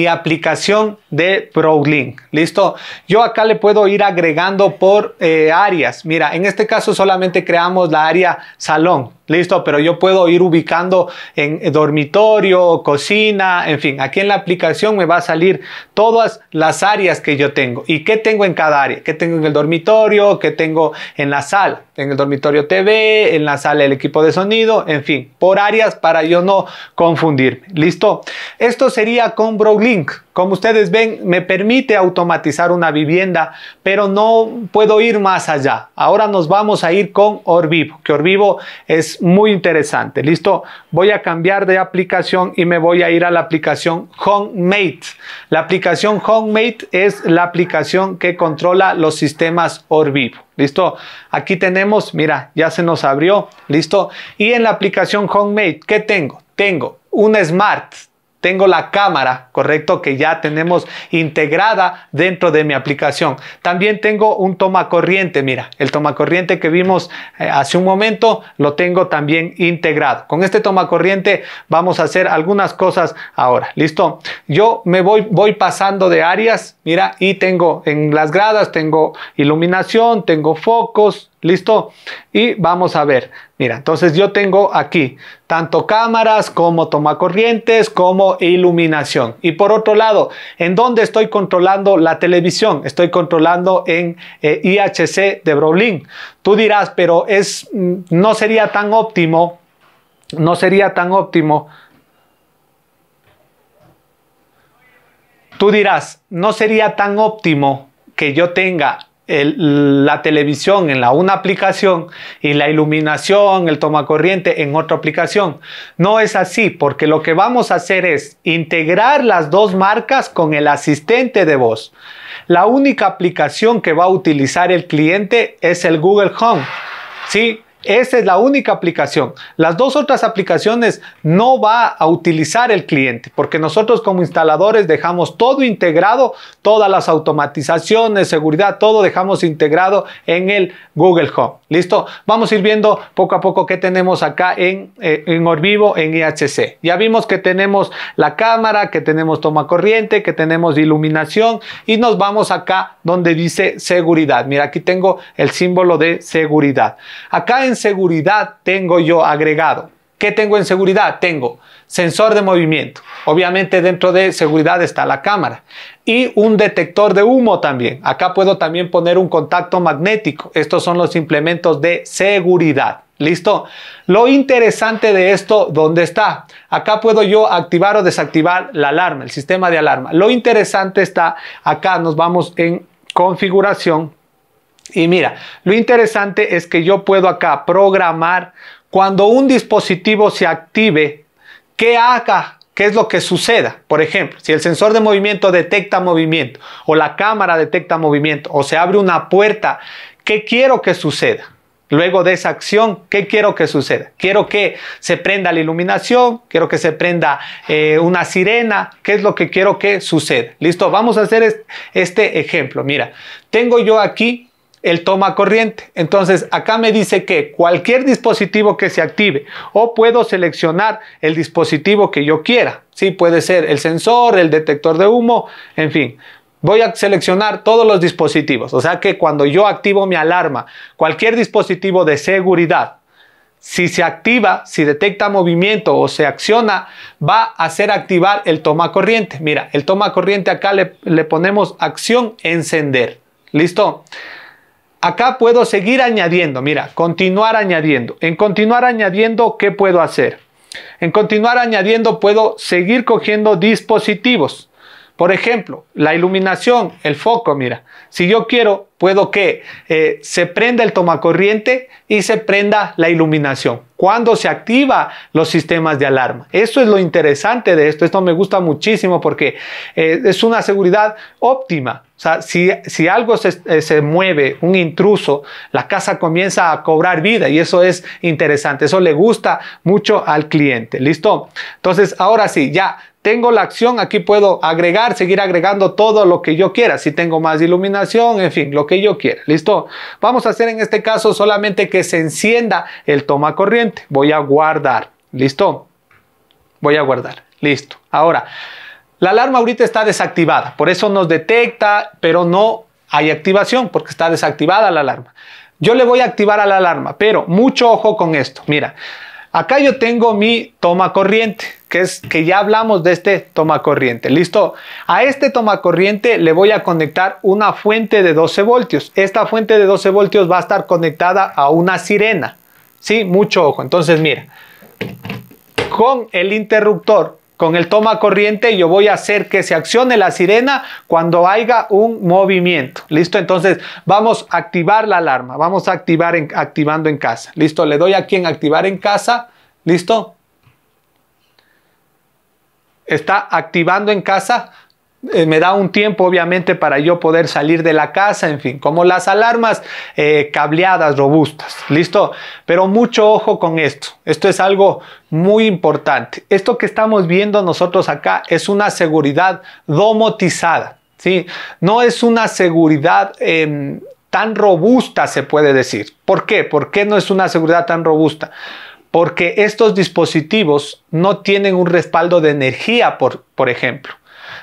aplicación de ProLink. Listo, yo acá le puedo ir agregando por eh, áreas. Mira, en este caso solamente creamos la área salón. Listo, pero yo puedo ir ubicando en dormitorio, cocina, en fin. Aquí en la aplicación me va a salir todas las áreas que yo tengo. ¿Y qué tengo en cada área? ¿Qué tengo en el dormitorio? ¿Qué tengo en la sala? en el dormitorio TV, en la sala el equipo de sonido, en fin, por áreas para yo no confundirme. ¿Listo? Esto sería con Broglink. Como ustedes ven, me permite automatizar una vivienda, pero no puedo ir más allá. Ahora nos vamos a ir con Orvivo, que Orvivo es muy interesante. Listo, voy a cambiar de aplicación y me voy a ir a la aplicación HomeMate. La aplicación HomeMate es la aplicación que controla los sistemas Orvivo. ¿Listo? Aquí tenemos, mira, ya se nos abrió. ¿Listo? Y en la aplicación HomeMate, ¿qué tengo? Tengo un Smart, tengo la cámara, correcto, que ya tenemos integrada dentro de mi aplicación. También tengo un toma corriente, mira, el toma corriente que vimos eh, hace un momento lo tengo también integrado. Con este toma corriente vamos a hacer algunas cosas ahora, ¿listo? Yo me voy, voy pasando de áreas, mira, y tengo en las gradas, tengo iluminación, tengo focos, ¿Listo? Y vamos a ver. Mira, entonces yo tengo aquí tanto cámaras como tomacorrientes como iluminación. Y por otro lado, ¿en dónde estoy controlando la televisión? Estoy controlando en eh, IHC de Brolin. Tú dirás, pero es, mm, no sería tan óptimo, no sería tan óptimo. Tú dirás, no sería tan óptimo que yo tenga la televisión en la una aplicación y la iluminación, el tomacorriente en otra aplicación. No es así, porque lo que vamos a hacer es integrar las dos marcas con el asistente de voz. La única aplicación que va a utilizar el cliente es el Google Home. ¿Sí? Esa es la única aplicación. Las dos otras aplicaciones no va a utilizar el cliente porque nosotros como instaladores dejamos todo integrado, todas las automatizaciones, seguridad, todo dejamos integrado en el Google Home. ¿Listo? Vamos a ir viendo poco a poco qué tenemos acá en, eh, en Orvivo, en IHC. Ya vimos que tenemos la cámara, que tenemos toma corriente, que tenemos iluminación y nos vamos acá donde dice seguridad. Mira, aquí tengo el símbolo de seguridad. Acá seguridad tengo yo agregado? ¿Qué tengo en seguridad? Tengo sensor de movimiento. Obviamente dentro de seguridad está la cámara. Y un detector de humo también. Acá puedo también poner un contacto magnético. Estos son los implementos de seguridad. ¿Listo? Lo interesante de esto, ¿dónde está? Acá puedo yo activar o desactivar la alarma, el sistema de alarma. Lo interesante está acá, nos vamos en configuración y mira, lo interesante es que yo puedo acá programar cuando un dispositivo se active, qué haga qué es lo que suceda. Por ejemplo, si el sensor de movimiento detecta movimiento o la cámara detecta movimiento o se abre una puerta, ¿qué quiero que suceda? Luego de esa acción, ¿qué quiero que suceda? Quiero que se prenda la iluminación, quiero que se prenda eh, una sirena, ¿qué es lo que quiero que suceda? Listo, vamos a hacer este ejemplo. Mira, tengo yo aquí el toma corriente. Entonces, acá me dice que cualquier dispositivo que se active o puedo seleccionar el dispositivo que yo quiera. Sí, puede ser el sensor, el detector de humo, en fin. Voy a seleccionar todos los dispositivos. O sea que cuando yo activo mi alarma, cualquier dispositivo de seguridad, si se activa, si detecta movimiento o se acciona, va a hacer activar el toma corriente. Mira, el toma corriente acá le ponemos acción encender. ¿Listo? Acá puedo seguir añadiendo, mira, continuar añadiendo. En continuar añadiendo, ¿qué puedo hacer? En continuar añadiendo puedo seguir cogiendo dispositivos. Por ejemplo, la iluminación, el foco, mira, si yo quiero, puedo que eh, se prenda el tomacorriente y se prenda la iluminación. Cuando se activa los sistemas de alarma. Eso es lo interesante de esto. Esto me gusta muchísimo porque eh, es una seguridad óptima. O sea, si, si algo se, eh, se, mueve, un intruso, la casa comienza a cobrar vida y eso es interesante. Eso le gusta mucho al cliente. ¿Listo? Entonces, ahora sí, ya tengo la acción, aquí puedo agregar, seguir agregando todo lo que yo quiera. Si tengo más iluminación, en fin, lo que yo quiera. ¿Listo? Vamos a hacer en este caso solamente que se encienda el toma corriente. Voy a guardar. ¿Listo? Voy a guardar. Listo. Ahora, la alarma ahorita está desactivada. Por eso nos detecta, pero no hay activación porque está desactivada la alarma. Yo le voy a activar a la alarma, pero mucho ojo con esto. Mira, Acá yo tengo mi toma corriente, que es que ya hablamos de este toma corriente. Listo. A este toma corriente le voy a conectar una fuente de 12 voltios. Esta fuente de 12 voltios va a estar conectada a una sirena. Sí, mucho ojo. Entonces, mira, con el interruptor con el toma corriente yo voy a hacer que se accione la sirena cuando haya un movimiento. ¿Listo? Entonces vamos a activar la alarma. Vamos a activar en, activando en casa. ¿Listo? Le doy aquí en activar en casa. ¿Listo? Está activando en casa eh, me da un tiempo obviamente para yo poder salir de la casa, en fin, como las alarmas eh, cableadas, robustas, ¿listo? Pero mucho ojo con esto, esto es algo muy importante. Esto que estamos viendo nosotros acá es una seguridad domotizada, ¿sí? No es una seguridad... Em, tan robusta se puede decir. ¿Por qué? ¿Por qué no es una seguridad tan robusta? Porque estos dispositivos no tienen un respaldo de energía, por, por ejemplo.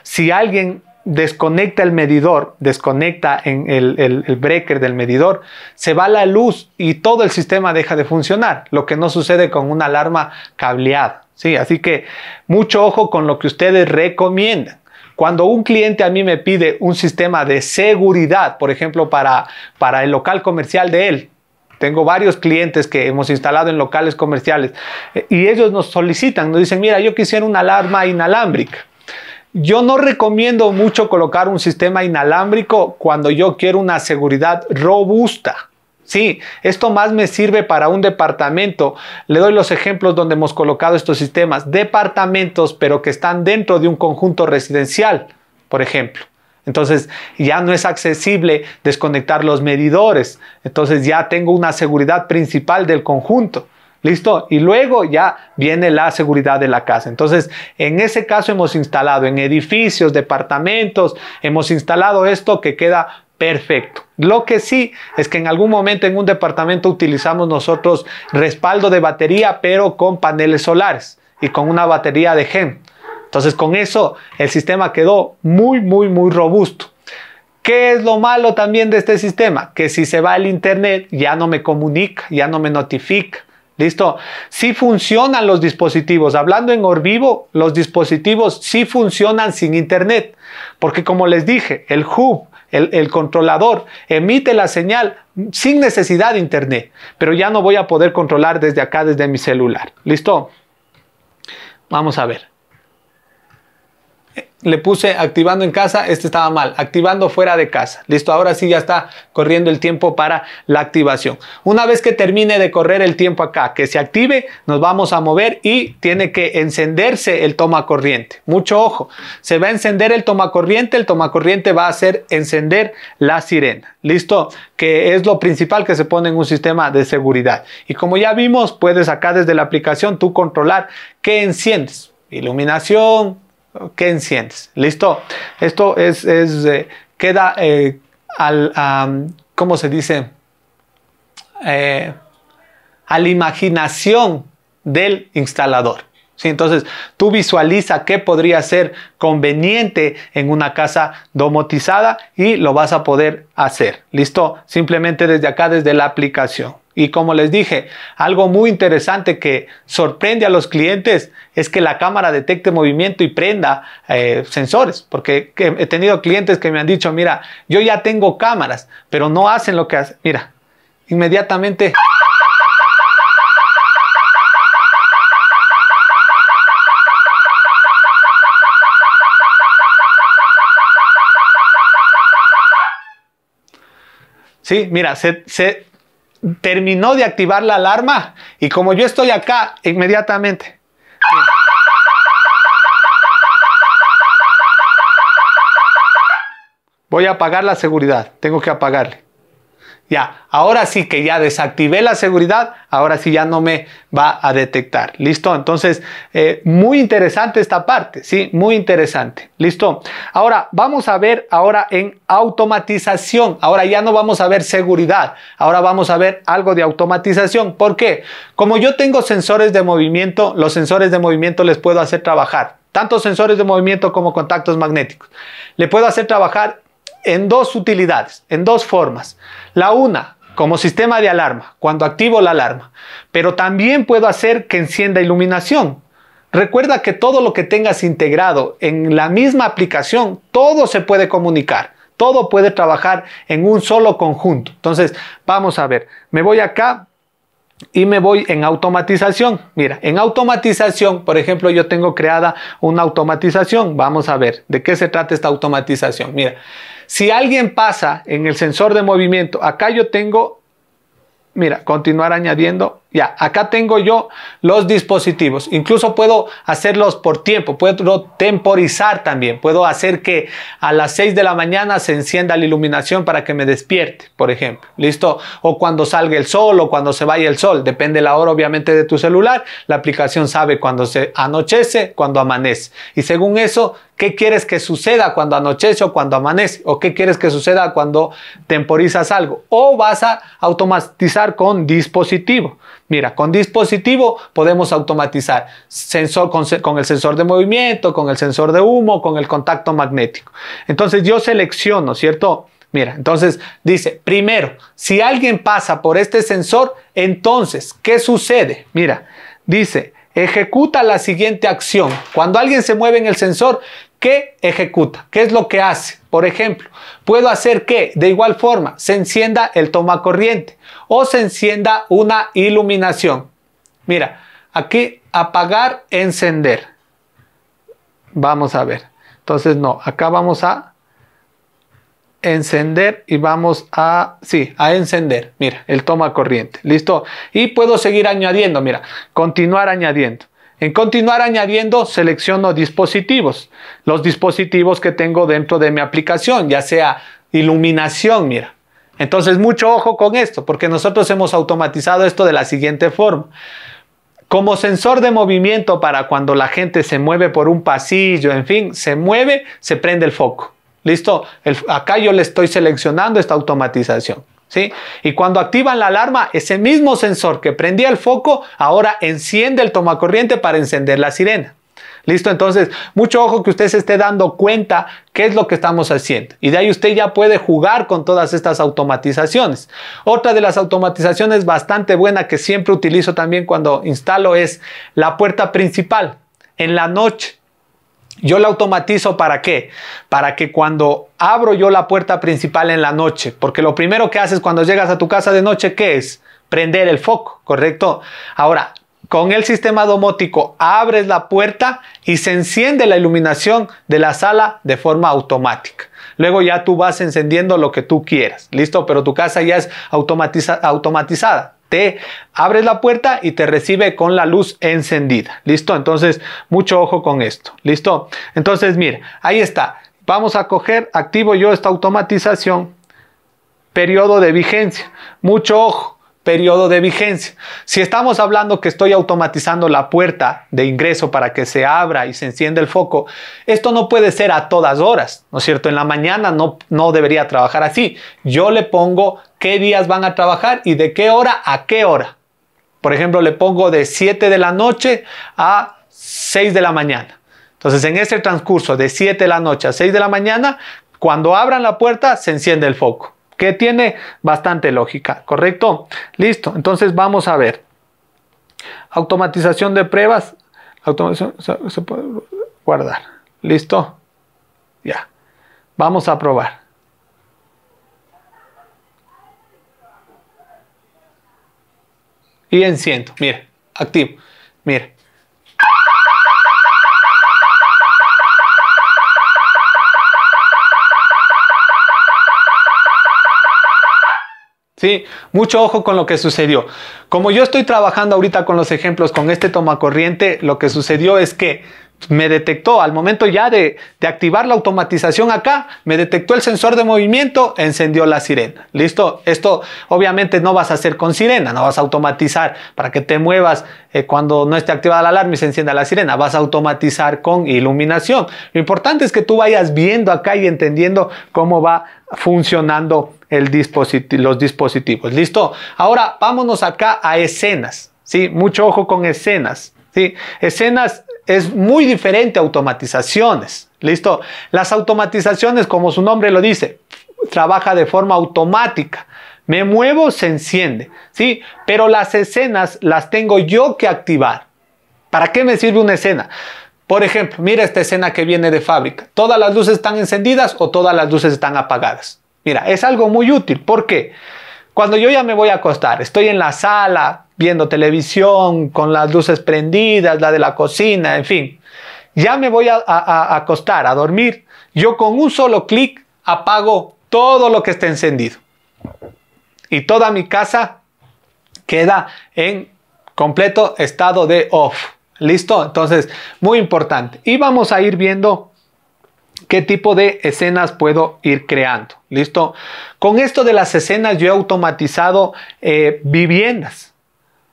Si alguien desconecta el medidor, desconecta el, breaker del medidor, se va la luz y todo el sistema deja de funcionar, lo que no sucede con una alarma cableada. Así que mucho ojo con lo que ustedes recomiendan. Cuando un cliente a mí me pide un sistema de seguridad, por ejemplo, para, para el local comercial de él, tengo varios clientes que hemos instalado en locales comerciales eh, y ellos nos solicitan, nos dicen, mira, yo quisiera una alarma inalámbrica yo no recomiendo mucho colocar un sistema inalámbrico cuando yo quiero una seguridad robusta. Sí, esto más me sirve para un departamento. Le doy los ejemplos donde hemos colocado estos sistemas. Departamentos, pero que están dentro de un conjunto residencial, por ejemplo. Entonces ya no es accesible desconectar los medidores. Entonces ya tengo una seguridad principal del conjunto. ¿Listo? Y luego ya viene la seguridad de la casa. Entonces, en ese caso hemos instalado en edificios, departamentos, hemos instalado esto que queda perfecto. Lo que sí es que en algún momento en un departamento utilizamos nosotros respaldo de batería, pero con paneles solares y con una batería de gen. Entonces, con eso el sistema quedó muy, muy, muy robusto. ¿Qué es lo malo también de este sistema? Que si se va el internet ya no me comunica, ya no me notifica. Listo. si funcionan los dispositivos. Hablando en vivo, los dispositivos sí funcionan sin internet. Porque como les dije, el hub, el, controlador, emite la señal sin necesidad de internet. Pero ya no voy a poder controlar desde acá, desde mi celular. Listo. Vamos a ver le puse activando en casa, este estaba mal, activando fuera de casa. Listo, ahora sí ya está corriendo el tiempo para la activación. Una vez que termine de correr el tiempo acá, que se active, nos vamos a mover y tiene que encenderse el toma corriente. Mucho ojo, se va a encender el toma corriente, el toma corriente va a hacer encender la sirena. Listo, que es lo principal que se pone en un sistema de seguridad. Y como ya vimos, puedes acá desde la aplicación tú controlar qué enciendes. Iluminación, ¿Qué enciendes. ¿Listo? Esto es, eh, queda eh, al, ¿cómo se dice? Eh, a la imaginación del instalador entonces, tú visualiza qué podría ser conveniente en una casa domotizada y lo vas a poder hacer. ¿Listo? Simplemente desde acá, desde la aplicación. Y como les dije, algo muy interesante que sorprende a los clientes es que la cámara detecte movimiento y prenda eh, sensores, porque he tenido clientes que me han dicho, mira, yo ya tengo cámaras, pero no hacen lo que hacen. Mira, inmediatamente Sí, mira, se, se terminó de activar la alarma y como yo estoy acá, inmediatamente. Voy a apagar la seguridad, tengo que apagarle. Ya, ahora sí que ya desactivé la seguridad, ahora sí ya no me va a detectar. ¿Listo? Entonces, eh, muy interesante esta parte, ¿sí? Muy interesante. ¿Listo? Ahora, vamos a ver ahora en automatización. Ahora ya no vamos a ver seguridad, ahora vamos a ver algo de automatización. ¿Por qué? Como yo tengo sensores de movimiento, los sensores de movimiento les puedo hacer trabajar tanto sensores de movimiento como contactos magnéticos. Le puedo hacer trabajar en dos utilidades, en dos formas. La una, como sistema de alarma, cuando activo la alarma, pero también puedo hacer que encienda iluminación. Recuerda que todo lo que tengas integrado en la misma aplicación, todo se puede comunicar, todo puede trabajar en un solo conjunto. Entonces, vamos a ver, me voy acá, y me voy en automatización. Mira, en automatización, por ejemplo, yo tengo creada una automatización. Vamos a ver de qué se trata esta automatización. Mira, si alguien pasa en el sensor de movimiento, acá yo tengo, mira, continuar añadiendo ya, acá tengo yo los dispositivos. Incluso puedo hacerlos por tiempo, puedo temporizar también. Puedo hacer que a las 6 de la mañana se encienda la iluminación para que me despierte, por ejemplo. ¿Listo? O cuando salga el sol o cuando se vaya el sol. Depende la hora, obviamente, de tu celular. La aplicación sabe cuando se anochece, cuando amanece. Y según eso, ¿Qué quieres que suceda cuando anochece o cuando amanece? ¿O qué quieres que suceda cuando temporizas algo? O vas a automatizar con dispositivo. Mira, con dispositivo podemos automatizar sensor, con, el sensor de movimiento, con el sensor de humo, con el contacto magnético. Entonces yo selecciono, ¿cierto? Mira, entonces dice, primero, si alguien pasa por este sensor, entonces, ¿qué sucede? Mira, dice, ejecuta la siguiente acción. Cuando alguien se mueve en el sensor, ¿Qué ejecuta? ¿Qué es lo que hace? Por ejemplo, puedo hacer que de igual forma se encienda el tomacorriente o se encienda una iluminación. Mira, aquí apagar, encender. Vamos a ver. Entonces no, acá vamos a encender y vamos a, sí, a encender. Mira, el toma corriente. Listo. Y puedo seguir añadiendo, mira, continuar añadiendo. En continuar añadiendo, selecciono dispositivos. Los dispositivos que tengo dentro de mi aplicación, ya sea iluminación, mira. Entonces, mucho ojo con esto, porque nosotros hemos automatizado esto de la siguiente forma. Como sensor de movimiento para cuando la gente se mueve por un pasillo, en fin, se mueve, se prende el foco. Listo, acá yo le estoy seleccionando esta automatización. ¿Sí? Y cuando activan la alarma, ese mismo sensor que prendía el foco ahora enciende el tomacorriente para encender la sirena. ¿Listo? Entonces, mucho ojo que usted se esté dando cuenta qué es lo que estamos haciendo. Y de ahí usted ya puede jugar con todas estas automatizaciones. Otra de las automatizaciones bastante buena que siempre utilizo también cuando instalo es la puerta principal en la noche. Yo la automatizo para qué? Para que cuando abro yo la puerta principal en la noche, porque lo primero que haces cuando llegas a tu casa de noche, ¿qué es? Prender el foco, ¿correcto? Ahora, con el sistema domótico abres la puerta y se enciende la iluminación de la sala de forma automática. Luego ya tú vas encendiendo lo que tú quieras. Listo, pero tu casa ya es automatizada. Te abres la puerta y te recibe con la luz encendida. Listo, entonces mucho ojo con esto. Listo, entonces mira, ahí está. Vamos a coger, activo yo esta automatización, periodo de vigencia. Mucho ojo periodo de vigencia. Si estamos hablando que estoy automatizando la puerta de ingreso para que se abra y se encienda el foco, esto no puede ser a todas horas, ¿no es cierto? En la mañana no, no debería trabajar así. Yo le pongo qué días van a trabajar y de qué hora a qué hora. Por ejemplo, le pongo de 7 de la noche a 6 de la mañana. Entonces, en ese transcurso de 7 de la noche a 6 de la mañana, cuando abran la puerta, se enciende el foco que tiene bastante lógica, ¿correcto? Listo, entonces vamos a ver. Automatización de pruebas. Automatización, se, puede guardar. ¿Listo? Ya. Vamos a probar. Y enciendo. Mire, activo. Mire. ¿sí? Mucho ojo con lo que sucedió. Como yo estoy trabajando ahorita con los ejemplos con este toma corriente, lo que sucedió es que me detectó al momento ya de, activar la automatización acá, me detectó el sensor de movimiento, encendió la sirena. ¿Listo? Esto obviamente no vas a hacer con sirena, no vas a automatizar para que te muevas eh, cuando no esté activada la alarma y se encienda la sirena, vas a automatizar con iluminación. Lo importante es que tú vayas viendo acá y entendiendo cómo va funcionando el los dispositivos. ¿Listo? Ahora vámonos acá a escenas. Sí, mucho ojo con escenas. Escenas es muy diferente a automatizaciones. ¿Listo? Las automatizaciones, como su nombre lo dice, trabaja de forma automática. Me muevo, se enciende, ¿sí? Pero las escenas las tengo yo que activar. ¿Para qué me sirve una escena? Por ejemplo, mira esta escena que viene de fábrica. ¿Todas las luces están encendidas o todas las luces están apagadas? Mira, es algo muy útil. ¿Por qué? Porque cuando yo ya me voy a acostar, estoy en la sala viendo televisión, con las luces prendidas, la de la cocina, en fin, ya me voy a, acostar, a dormir, yo con un solo clic apago todo lo que está encendido. Y toda mi casa queda en completo estado de off. ¿Listo? Entonces, muy importante. Y vamos a ir viendo qué tipo de escenas puedo ir creando. ¿Listo? Con esto de las escenas yo he automatizado eh, viviendas.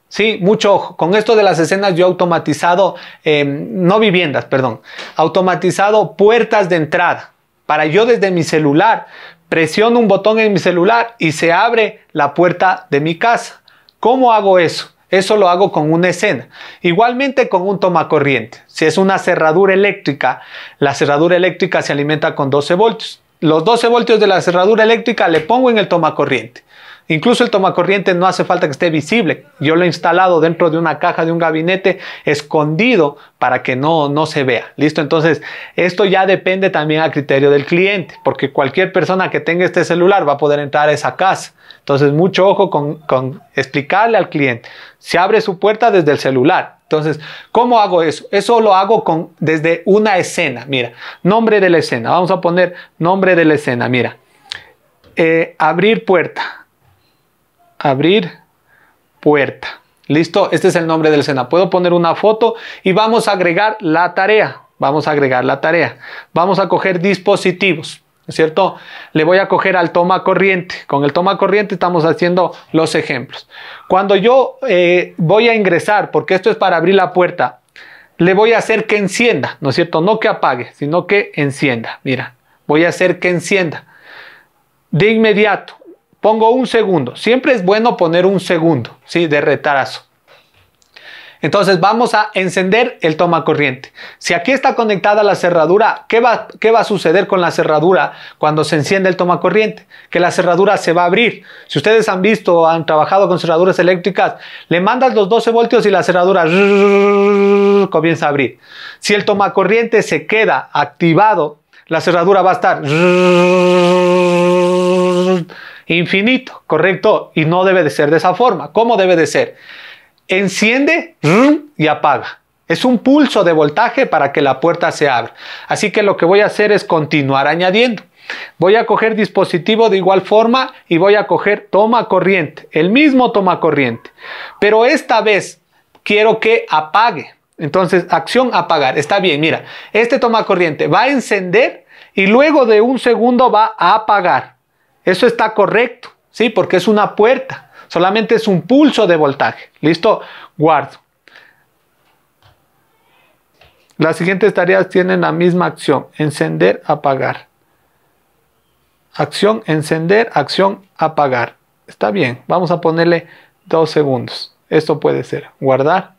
Sí, mucho ojo. Con esto de las escenas yo he automatizado, em, no viviendas, perdón, automatizado puertas de entrada. Para yo desde mi celular, presiono un botón en mi celular y se abre la puerta de mi casa. ¿Cómo hago eso? Eso lo hago con una escena. Igualmente con un tomacorriente. Si es una cerradura eléctrica, la cerradura eléctrica se alimenta con 12 voltios. Los 12 voltios de la cerradura eléctrica le pongo en el tomacorriente. Incluso el tomacorriente no hace falta que esté visible. Yo lo he instalado dentro de una caja de un gabinete escondido para que no, se vea. ¿Listo? Entonces, esto ya depende también a criterio del cliente, porque cualquier persona que tenga este celular va a poder entrar a esa casa. Entonces, mucho ojo con, explicarle al cliente. Se abre su puerta desde el celular. Entonces, ¿cómo hago eso? Eso lo hago con, desde una escena. Mira, nombre de la escena. Vamos a poner nombre de la escena. Mira, eh, abrir puerta abrir puerta. Listo, este es el nombre del SENA. Puedo poner una foto y vamos a agregar la tarea. Vamos a agregar la tarea. Vamos a coger dispositivos. ¿Es cierto? Le voy a coger al toma corriente. Con el toma corriente estamos haciendo los ejemplos. Cuando yo eh, voy a ingresar, porque esto es para abrir la puerta, le voy a hacer que encienda, ¿no es cierto? No que apague, sino que encienda. Mira, voy a hacer que encienda. De inmediato, Pongo un segundo. Siempre es bueno poner un segundo, ¿sí? De retarazo. Entonces vamos a encender el toma corriente. Si aquí está conectada la cerradura, ¿qué va, ¿qué va, a suceder con la cerradura cuando se enciende el toma corriente? Que la cerradura se va a abrir. Si ustedes han visto o han trabajado con cerraduras eléctricas, le mandas los 12 voltios y la cerradura comienza a abrir. Si el toma corriente se queda activado, la cerradura va a estar infinito, ¿correcto? Y no debe de ser de esa forma. ¿Cómo debe de ser? Enciende y apaga. Es un pulso de voltaje para que la puerta se abra. Así que lo que voy a hacer es continuar añadiendo. Voy a coger dispositivo de igual forma y voy a coger toma corriente, el mismo toma corriente. Pero esta vez quiero que apague. Entonces, acción apagar. Está bien, mira, este toma corriente va a encender y luego de un segundo va a apagar. Eso está correcto, ¿sí? Porque es una puerta. Solamente es un pulso de voltaje. ¿Listo? Guardo. Las siguientes tareas tienen la misma acción. Encender, apagar. Acción, encender, acción, apagar. Está bien. Vamos a ponerle dos segundos. Esto puede ser. Guardar.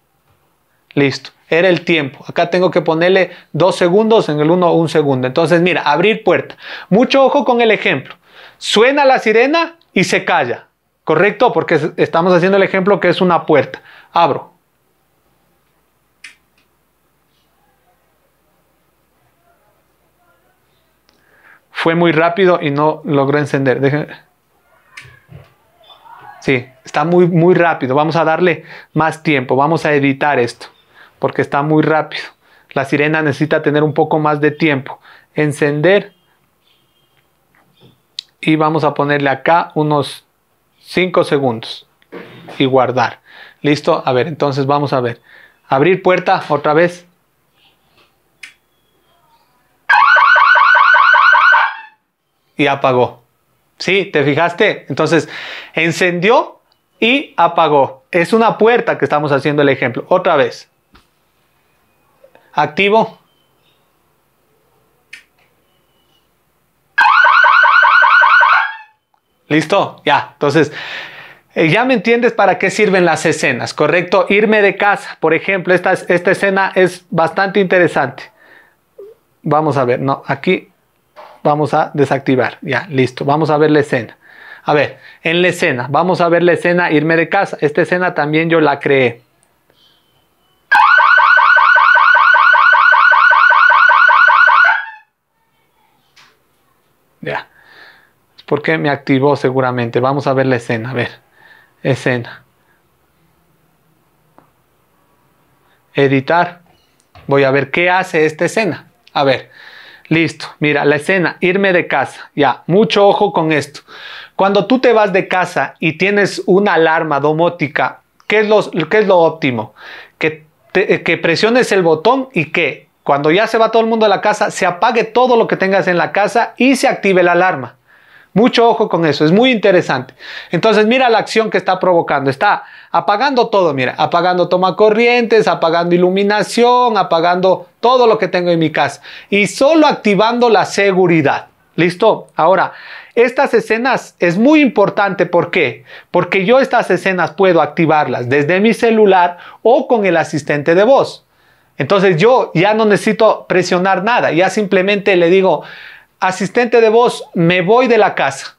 Listo. Era el tiempo. Acá tengo que ponerle dos segundos en el uno un segundo. Entonces, mira, abrir puerta. Mucho ojo con el ejemplo. Suena la sirena y se calla, ¿correcto? Porque estamos haciendo el ejemplo que es una puerta. Abro. Fue muy rápido y no logró encender. Sí, está muy, muy rápido. Vamos a darle más tiempo. Vamos a editar esto porque está muy rápido. La sirena necesita tener un poco más de tiempo. Encender y vamos a ponerle acá unos 5 segundos y guardar. ¿Listo? A ver, entonces vamos a ver. Abrir puerta otra vez. Y apagó. ¿Sí? ¿Te fijaste? Entonces, encendió y apagó. Es una puerta que estamos haciendo el ejemplo. Otra vez. Activo. ¿Listo? Ya. Entonces, eh, ya me entiendes para qué sirven las escenas, ¿correcto? Irme de casa, por ejemplo, esta, esta escena es bastante interesante. Vamos a ver, no, aquí vamos a desactivar. Ya, listo. Vamos a ver la escena. A ver, en la escena, vamos a ver la escena irme de casa. Esta escena también yo la creé. Porque me activó seguramente. Vamos a ver la escena. A ver. Escena. Editar. Voy a ver qué hace esta escena. A ver. Listo. Mira, la escena. Irme de casa. Ya. Mucho ojo con esto. Cuando tú te vas de casa y tienes una alarma domótica, ¿qué es lo, es lo óptimo? Que, eh, que presiones el botón y que cuando ya se va todo el mundo a la casa, se apague todo lo que tengas en la casa y se active la alarma. Mucho ojo con eso, es muy interesante. Entonces, mira la acción que está provocando. Está apagando todo, mira, apagando toma corrientes, apagando iluminación, apagando todo lo que tengo en mi casa y solo activando la seguridad. ¿Listo? Ahora, estas escenas es muy importante, ¿por qué? Porque yo estas escenas puedo activarlas desde mi celular o con el asistente de voz. Entonces yo ya no necesito presionar nada, ya simplemente le digo, Asistente de voz, me voy de la casa.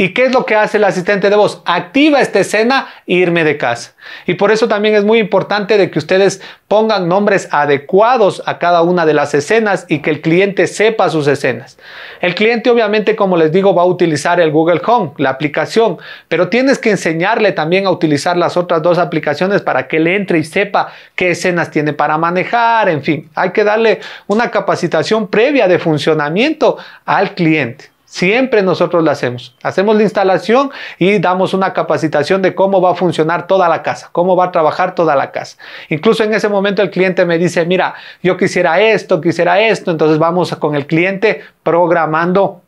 ¿Y qué es lo que hace el asistente de voz? Activa esta escena e irme de casa. Y por eso también es muy importante de que ustedes pongan nombres adecuados a cada una de las escenas y que el cliente sepa sus escenas. El cliente obviamente, como les digo, va a utilizar el Google Home, la aplicación, pero tienes que enseñarle también a utilizar las otras dos aplicaciones para que le entre y sepa qué escenas tiene para manejar, en fin, hay que darle una capacitación previa de funcionamiento al cliente. Siempre nosotros lo hacemos. Hacemos la instalación y damos una capacitación de cómo va a funcionar toda la casa, cómo va a trabajar toda la casa. Incluso en ese momento el cliente me dice, mira, yo quisiera esto, quisiera esto. Entonces vamos con el cliente programando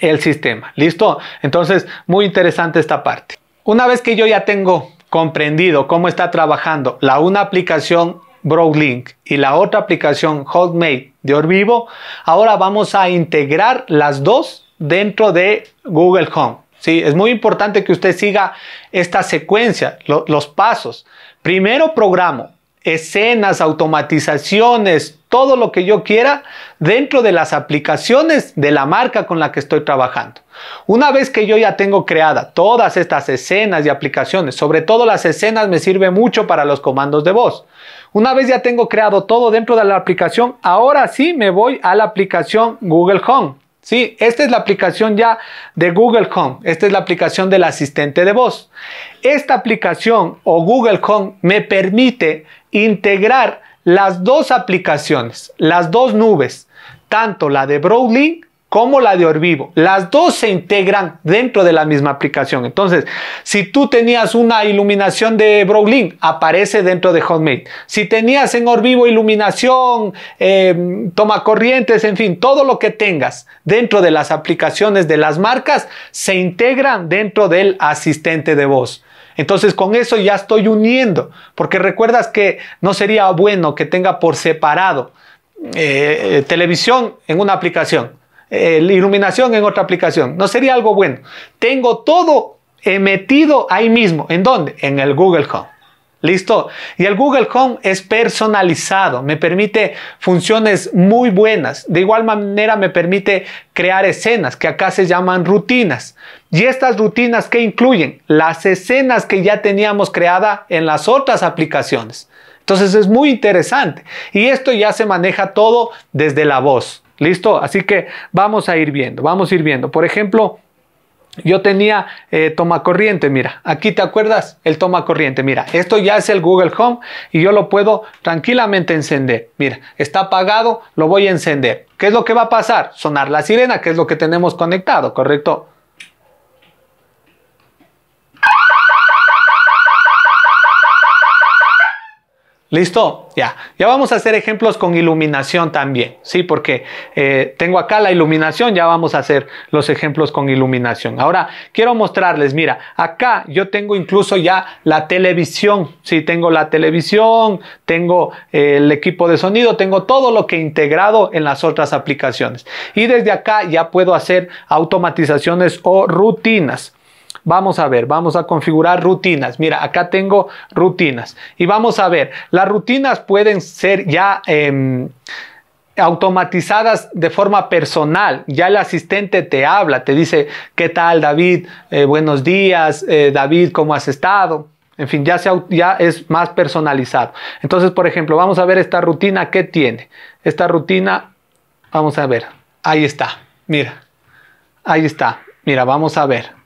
el sistema. ¿Listo? Entonces, muy interesante esta parte. Una vez que yo ya tengo comprendido cómo está trabajando la una aplicación Broadlink y la otra aplicación Hotmate de Orvivo, ahora vamos a integrar las dos dentro de Google Home. ¿sí? Es muy importante que usted siga esta secuencia, los pasos. Primero programo escenas, automatizaciones, todo lo que yo quiera dentro de las aplicaciones de la marca con la que estoy trabajando. Una vez que yo ya tengo creada todas estas escenas y aplicaciones, sobre todo las escenas me sirve mucho para los comandos de voz. Una vez ya tengo creado todo dentro de la aplicación, ahora sí me voy a la aplicación Google Home. ¿sí? Esta es la aplicación ya de Google Home. Esta es la aplicación del asistente de voz. Esta aplicación o Google Home me permite integrar las dos aplicaciones, las dos nubes, tanto la de Browlink como la de Orvivo. Las dos se integran dentro de la misma aplicación. Entonces, si tú tenías una iluminación de Browlin, aparece dentro de Homemade. Si tenías en Orvivo iluminación, em, toma corrientes, en fin, todo lo que tengas dentro de las aplicaciones de las marcas se integran dentro del asistente de voz. Entonces con eso ya estoy uniendo, porque recuerdas que no sería bueno que tenga por separado eh, eh, televisión en una aplicación eh, iluminación en otra aplicación. No sería algo bueno. Tengo todo eh, metido ahí mismo. ¿En dónde? En el Google Home. ¿Listo? Y el Google Home es personalizado, me permite funciones muy buenas. De igual manera me permite crear escenas que acá se llaman rutinas. Y estas rutinas que incluyen las escenas que ya teníamos creada en las otras aplicaciones. Entonces es muy interesante. Y esto ya se maneja todo desde la voz. ¿Listo? Así que vamos a ir viendo, vamos a ir viendo. Por ejemplo, yo tenía eh, toma corriente. mira, aquí te acuerdas el toma corriente. mira, esto ya es el Google Home y yo lo puedo tranquilamente encender. Mira, está apagado, lo voy a encender. ¿Qué es lo que va a pasar? Sonar la sirena, que es lo que tenemos conectado, ¿correcto? ¿Listo? Ya. Ya vamos a hacer ejemplos con iluminación también, ¿sí? Porque eh, tengo acá la iluminación, ya vamos a hacer los ejemplos con iluminación. Ahora, quiero mostrarles, mira, acá yo tengo incluso ya la televisión, ¿sí? Tengo la televisión, tengo eh, el equipo de sonido, tengo todo lo que integrado en las otras aplicaciones. Y desde acá ya puedo hacer automatizaciones o rutinas. Vamos a ver, vamos a configurar rutinas. Mira, acá tengo rutinas y vamos a ver, las rutinas pueden ser ya... Em, automatizadas de forma personal. Ya el asistente te habla, te dice, ¿qué tal David? Eh, buenos días, eh, David, ¿cómo has estado? En fin, ya, ya es más personalizado. Entonces, por ejemplo, vamos a ver esta rutina, que tiene? Esta rutina, vamos a ver, ahí está, mira, ahí está, mira, vamos a ver.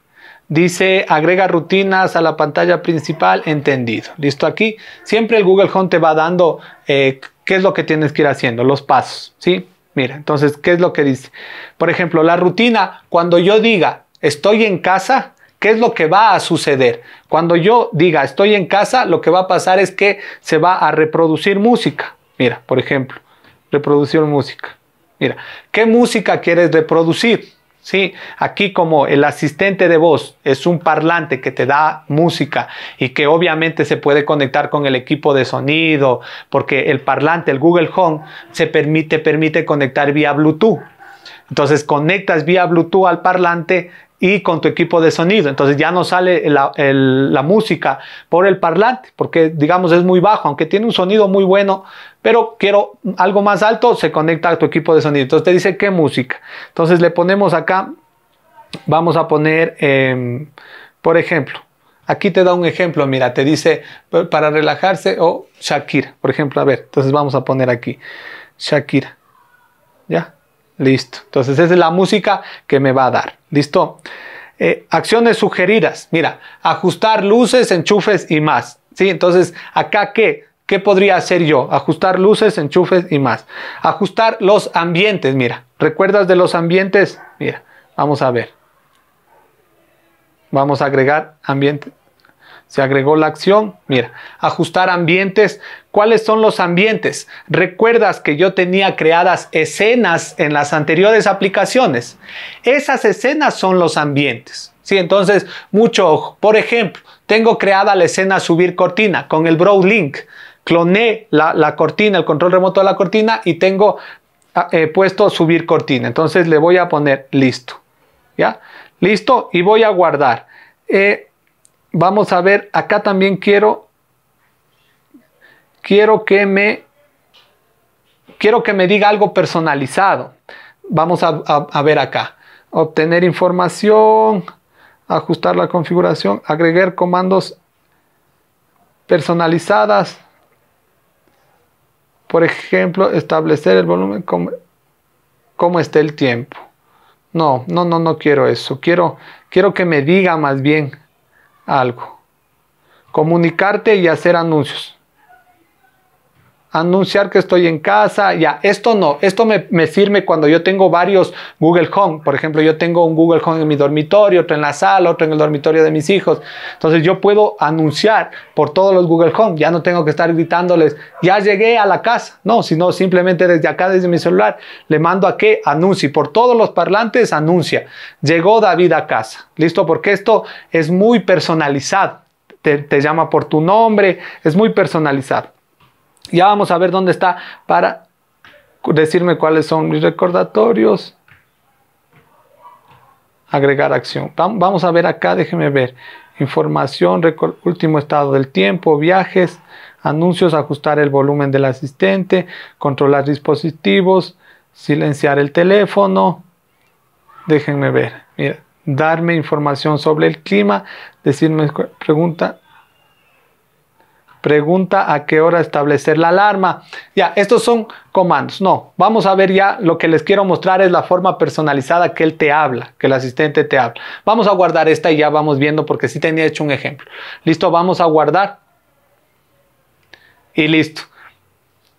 Dice, agrega rutinas a la pantalla principal, entendido. Listo, aquí siempre el Google Home te va dando eh, qué es lo que tienes que ir haciendo, los pasos, ¿sí? Mira, entonces, ¿qué es lo que dice? Por ejemplo, la rutina, cuando yo diga, estoy en casa, ¿Qué es lo que va a suceder? Cuando yo diga estoy en casa, lo que va a pasar es que se va a reproducir música. Mira, por ejemplo, reproducir música. Mira, ¿qué música quieres reproducir? ¿sí? Aquí como el asistente de voz es un parlante que te da música y que obviamente se puede conectar con el equipo de sonido, porque el parlante, el Google Home, se permite, permite conectar vía Bluetooth. Entonces conectas vía Bluetooth al parlante y con tu equipo de sonido. Entonces ya no sale la, música por el parlante, porque digamos es muy bajo, aunque tiene un sonido muy bueno, pero quiero algo más alto, se conecta a tu equipo de sonido. Entonces te dice qué música. Entonces le ponemos acá, vamos a poner, em, por ejemplo, aquí te da un ejemplo, mira, te dice para relajarse o Shakira, por ejemplo, a ver, entonces vamos a poner aquí Shakira. ¿Ya? Listo. Entonces esa es la música que me va a dar. Listo. Eh, acciones sugeridas. Mira, ajustar luces, enchufes y más. ¿Sí? Entonces, acá qué? ¿Qué podría hacer yo? Ajustar luces, enchufes y más. Ajustar los ambientes. Mira, ¿recuerdas de los ambientes? Mira, vamos a ver. Vamos a agregar ambiente. Se agregó la acción, mira, ajustar ambientes. ¿Cuáles son los ambientes? Recuerdas que yo tenía creadas escenas en las anteriores aplicaciones. Esas escenas son los ambientes. Sí, entonces, mucho ojo. Por ejemplo, tengo creada la escena subir cortina con el Brow Link. Cloné la, cortina, el control remoto de la cortina y tengo ah, eh, puesto subir cortina. Entonces le voy a poner listo. ¿Ya? Listo y voy a guardar. Eh, Vamos a ver, acá también quiero, quiero que me, quiero que me diga algo personalizado. Vamos a, ver acá. Obtener información, ajustar la configuración, agregar comandos personalizadas. Por ejemplo, establecer el volumen como, cómo esté el tiempo. No, no, no, no quiero eso. Quiero, quiero que me diga más bien algo. Comunicarte y hacer anuncios anunciar que estoy en casa, ya, esto no, esto me, firme cuando yo tengo varios Google Home, por ejemplo, yo tengo un Google Home en mi dormitorio, otro en la sala, otro en el dormitorio de mis hijos, entonces yo puedo anunciar por todos los Google Home, ya no tengo que estar gritándoles, ya llegué a la casa, no, sino simplemente desde acá, desde mi celular, le mando a que anuncie, por todos los parlantes anuncia, llegó David a casa, listo, porque esto es muy personalizado. te llama por tu nombre, es muy personalizado. Ya vamos a ver dónde está para decirme cuáles son mis recordatorios. Agregar acción. Vamos a ver acá, déjenme ver. Información, último estado del tiempo, viajes, anuncios, ajustar el volumen del asistente, controlar dispositivos, silenciar el teléfono. Déjenme ver. Mira, darme información sobre el clima, decirme pregunta Pregunta a qué hora establecer la alarma. Ya, estos son comandos. No, vamos a ver ya lo que les quiero mostrar es la forma personalizada que él te habla, que el asistente te habla. Vamos a guardar esta y ya vamos viendo porque sí tenía hecho un ejemplo. Listo, vamos a guardar. Y listo.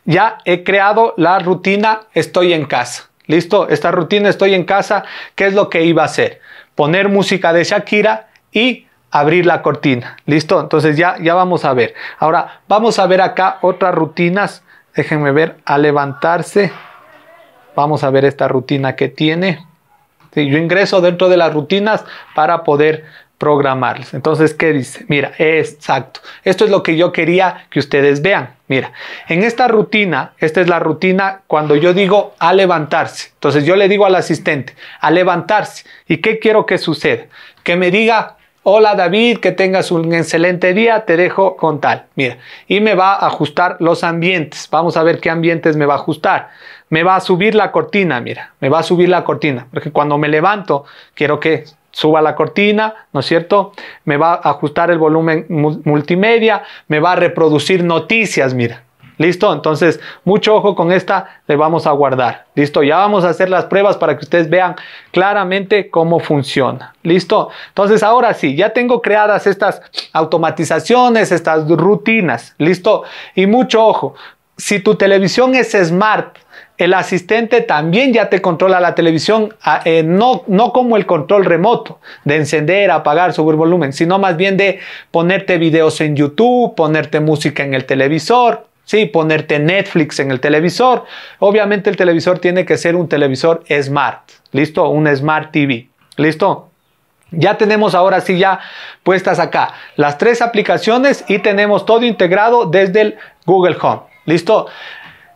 Ya he creado la rutina estoy en casa. Listo, esta rutina estoy en casa. ¿Qué es lo que iba a hacer? Poner música de Shakira y abrir la cortina. ¿Listo? Entonces ya, ya vamos a ver. Ahora vamos a ver acá otras rutinas. Déjenme ver a levantarse. Vamos a ver esta rutina que tiene. Si yo ingreso dentro de las rutinas para poder programarlas. Entonces, ¿qué dice? Mira, exacto. Esto es lo que yo quería que ustedes vean. Mira, en esta rutina, esta es la rutina cuando yo digo a levantarse. Entonces yo le digo al asistente, a levantarse. ¿Y qué quiero que suceda? Que me diga Hola David, que tengas un excelente día, te dejo con tal. Mira, y me va a ajustar los ambientes. Vamos a ver qué ambientes me va a ajustar. Me va a subir la cortina, mira, me va a subir la cortina, porque cuando me levanto quiero que suba la cortina, ¿no es cierto? Me va a ajustar el volumen multimedia, me va a reproducir noticias, mira. ¿Listo? Entonces, mucho ojo con esta, le vamos a guardar. ¿Listo? Ya vamos a hacer las pruebas para que ustedes vean claramente cómo funciona. ¿Listo? Entonces, ahora sí, ya tengo creadas estas automatizaciones, estas rutinas. ¿Listo? Y mucho ojo, si tu televisión es smart, el asistente también ya te controla la televisión, ah, eh, no, no como el control remoto de encender, apagar, subir volumen, sino más bien de ponerte videos en YouTube, ponerte música en el televisor, Sí, ponerte Netflix en el televisor. Obviamente el televisor tiene que ser un televisor smart. ¿Listo? Un smart TV. ¿Listo? Ya tenemos ahora sí ya puestas acá las tres aplicaciones y tenemos todo integrado desde el Google Home. ¿Listo?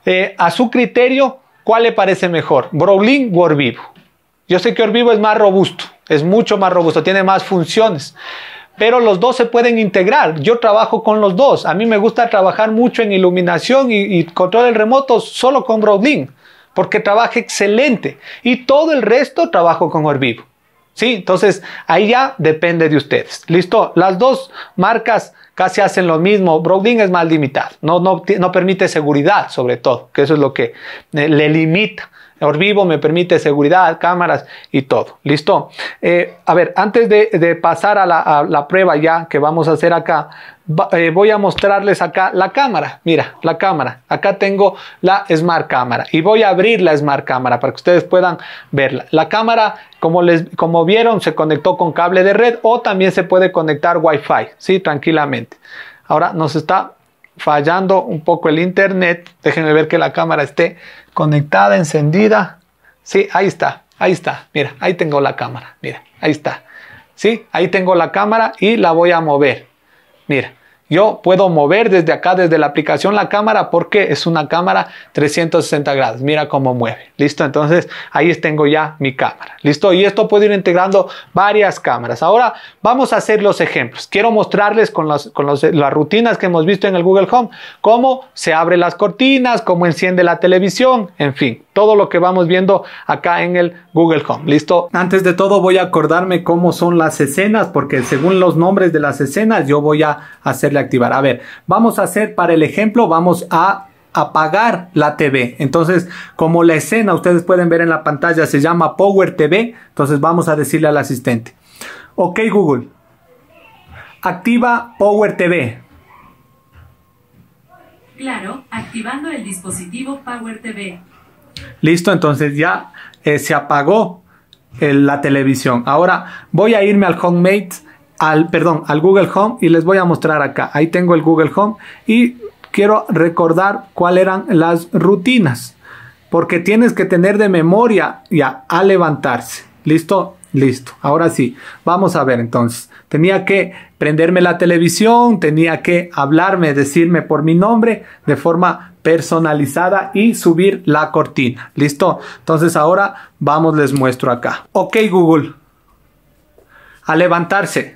Eh, a su criterio, ¿cuál le parece mejor? ¿Browling o Orvivo? Yo sé que Orvivo es más robusto, es mucho más robusto, tiene más funciones pero los dos se pueden integrar. Yo trabajo con los dos. A mí me gusta trabajar mucho en iluminación y, control remoto solo con Broadlink, porque trabaja excelente. Y todo el resto trabajo con Orvivo. ¿Sí? Entonces, ahí ya depende de ustedes. ¿Listo? Las dos marcas casi hacen lo mismo. Broadlink es más limitado. No, no, no permite seguridad, sobre todo, que eso es lo que eh, le limita vivo, me permite seguridad, cámaras y todo. ¿Listo? Eh, a ver, antes de, pasar a la, prueba ya que vamos a hacer acá, eh, voy a mostrarles acá la cámara. Mira, la cámara. Acá tengo la Smart Cámara y voy a abrir la Smart Cámara para que ustedes puedan verla. La cámara, como, les, como vieron, se conectó con cable de red o también se puede conectar Wi-Fi, ¿sí? Tranquilamente. Ahora nos está fallando un poco el internet. Déjenme ver que la cámara esté conectada, encendida. Sí, ahí está, ahí está. Mira, ahí tengo la cámara. Mira, ahí está. Sí, ahí tengo la cámara y la voy a mover. Mira, yo puedo mover desde acá, desde la aplicación, la cámara porque es una cámara 360 grados. Mira cómo mueve. Listo, entonces ahí tengo ya mi cámara. Listo, y esto puedo ir integrando varias cámaras. Ahora vamos a hacer los ejemplos. Quiero mostrarles con, las rutinas que hemos visto en el Google Home, cómo se abren las cortinas, cómo enciende la televisión, en fin, todo lo que vamos viendo acá en el Google Home. ¿Listo? Antes de todo voy a acordarme cómo son las escenas, porque según los nombres de las escenas yo voy a hacerle activar. A ver, vamos a hacer para el ejemplo, vamos a apagar la TV. Entonces, como la escena ustedes pueden ver en la pantalla se llama Power TV, entonces vamos a decirle al asistente, ok Google, activa Power TV. Claro, activando el dispositivo Power TV. Listo, entonces ya eh, se apagó eh, la televisión. Ahora voy a irme al HomeMate, al, perdón, al Google Home y les voy a mostrar acá. Ahí tengo el Google Home y quiero recordar cuáles eran las rutinas. Porque tienes que tener de memoria ya a levantarse. ¿Listo? Listo. Ahora sí, vamos a ver entonces. Tenía que prenderme la televisión, tenía que hablarme, decirme por mi nombre de forma personalizada y subir la cortina. ¿Listo? Entonces ahora vamos, les muestro acá. Ok Google, a levantarse.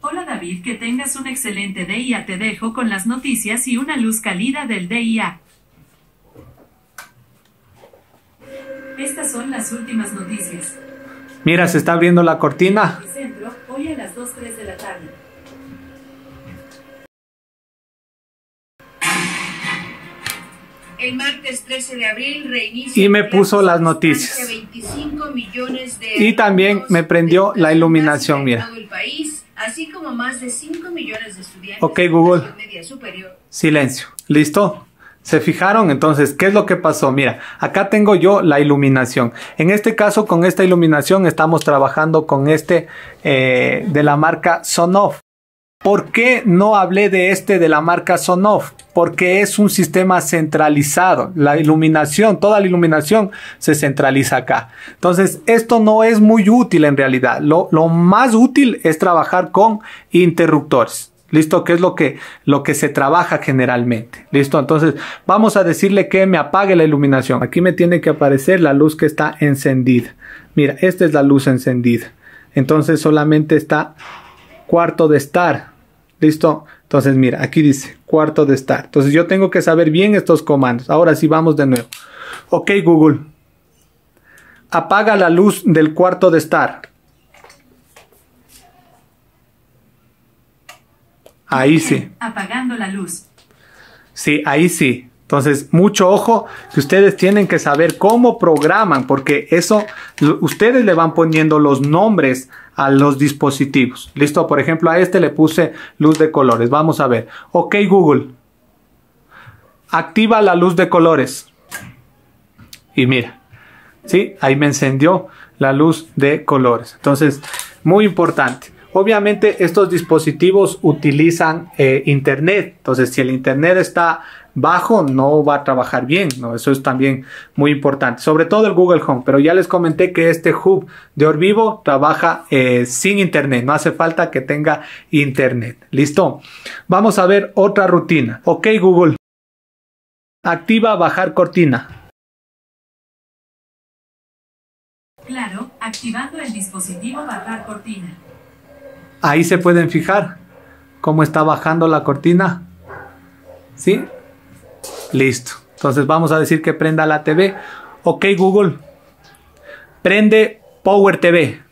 Hola David, que tengas un excelente día. Te dejo con las noticias y una luz cálida del día Estas son las últimas noticias. Mira, se está abriendo la cortina. Centro, hoy a las de la tarde. El martes 13 de abril reinicia... Y me puso las noticias. 25 millones de y también me prendió la iluminación, mira. así como más de 5 millones de estudiantes ok, Google. Media superior. Silencio. ¿Listo? ¿Se fijaron? Entonces, ¿qué es lo que pasó? Mira, acá tengo yo la iluminación. En este caso, con esta iluminación estamos trabajando con este eh, de la marca Sonoff. ¿Por qué no hablé de este de la marca Sonoff? Porque es un sistema centralizado. La iluminación, toda la iluminación se centraliza acá. Entonces, esto no es muy útil en realidad. Lo, lo más útil es trabajar con interruptores. ¿Listo? ¿Qué es lo que, lo que se trabaja generalmente? ¿Listo? Entonces, vamos a decirle que me apague la iluminación. Aquí me tiene que aparecer la luz que está encendida. Mira, esta es la luz encendida. Entonces, solamente está cuarto de estar. ¿Listo? Entonces, mira, aquí dice cuarto de estar. Entonces, yo tengo que saber bien estos comandos. Ahora sí, vamos de nuevo. Ok, Google. Apaga la luz del cuarto de estar. Ahí sí. Apagando la luz. Sí, ahí sí. Entonces, mucho ojo que ustedes tienen que saber cómo programan, porque eso ustedes le van poniendo los nombres a los dispositivos. Listo, por ejemplo, a este le puse luz de colores. Vamos a ver. Ok, Google. Activa la luz de colores. Y mira, ¿sí? Ahí me encendió la luz de colores. Entonces, muy importante. Obviamente estos dispositivos utilizan eh, internet, entonces si el internet está bajo no va a trabajar bien, ¿no? Eso es también muy importante, sobre todo el Google Home, pero ya les comenté que este hub de Orvivo trabaja eh, sin internet, no hace falta que tenga internet, ¿listo? Vamos a ver otra rutina, ok Google, activa bajar cortina. Claro, activando el dispositivo bajar cortina. Ahí se pueden fijar cómo está bajando la cortina. ¿Sí? Listo. Entonces vamos a decir que prenda la TV. Ok Google, prende Power TV.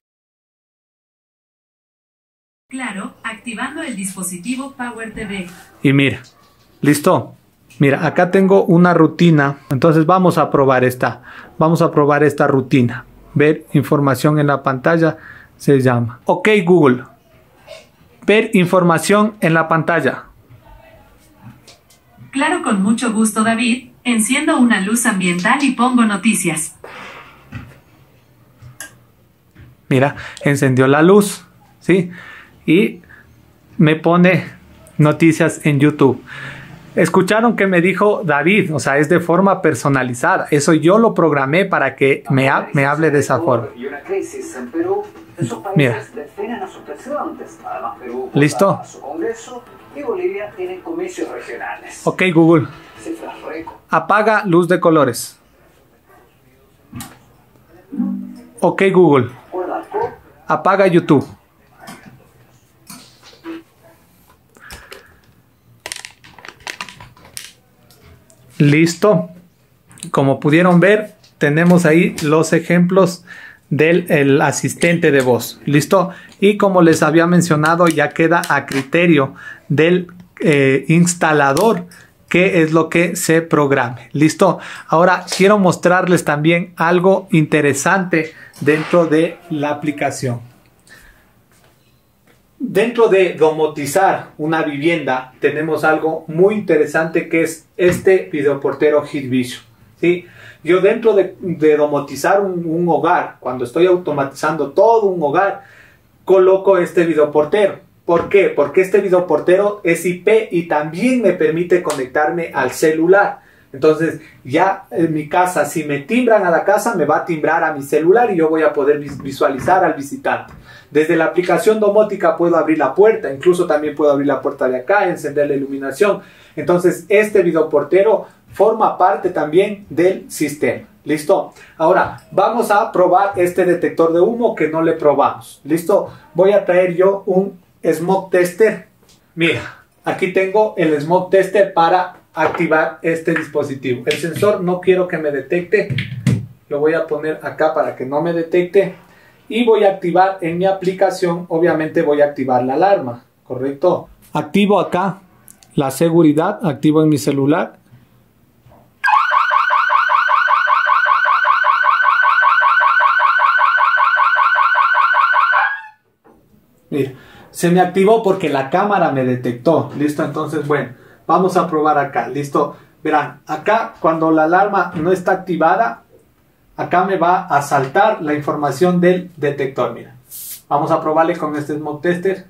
Claro, activando el dispositivo Power TV. Y mira, listo. Mira, acá tengo una rutina. Entonces vamos a probar esta. Vamos a probar esta rutina. Ver información en la pantalla se llama. Ok Google. Ver información en la pantalla. Claro, con mucho gusto, David. Enciendo una luz ambiental y pongo noticias. Mira, encendió la luz, ¿sí? Y me pone noticias en YouTube. Escucharon que me dijo David, o sea, es de forma personalizada. Eso yo lo programé para que me, me hable de esa forma. Mira. Listo y Bolivia tiene comicios regionales. Ok, Google. Apaga luz de colores. Ok, Google. Apaga YouTube. Listo. Como pudieron ver, tenemos ahí los ejemplos del asistente de voz. ¿Listo? Y como les había mencionado, ya queda a criterio del eh, instalador que es lo que se programe. ¿Listo? Ahora quiero mostrarles también algo interesante dentro de la aplicación. Dentro de domotizar una vivienda tenemos algo muy interesante que es este videoportero HitVision. ¿sí? Yo dentro de, domotizar un, un, hogar, cuando estoy automatizando todo un hogar, coloco este videoportero. ¿Por qué? Porque este videoportero es IP y también me permite conectarme al celular. Entonces ya en mi casa, si me timbran a la casa, me va a timbrar a mi celular y yo voy a poder visualizar al visitante. Desde la aplicación domótica puedo abrir la puerta, incluso también puedo abrir la puerta de acá, encender la iluminación. Entonces este videoportero forma parte también del sistema. ¿Listo? Ahora, vamos a probar este detector de humo que no le probamos. ¿Listo? Voy a traer yo un smoke tester. Mira, aquí tengo el smoke tester para activar este dispositivo. El sensor no quiero que me detecte. Lo voy a poner acá para que no me detecte. Y voy a activar en mi aplicación, obviamente voy a activar la alarma, ¿correcto? Activo acá la seguridad, activo en mi celular se me activó porque la cámara me detectó. Listo, entonces, bueno, vamos a probar acá. Listo, verán, acá cuando la alarma no está activada, acá me va a saltar la información del detector. Mira, vamos a probarle con este smoke tester.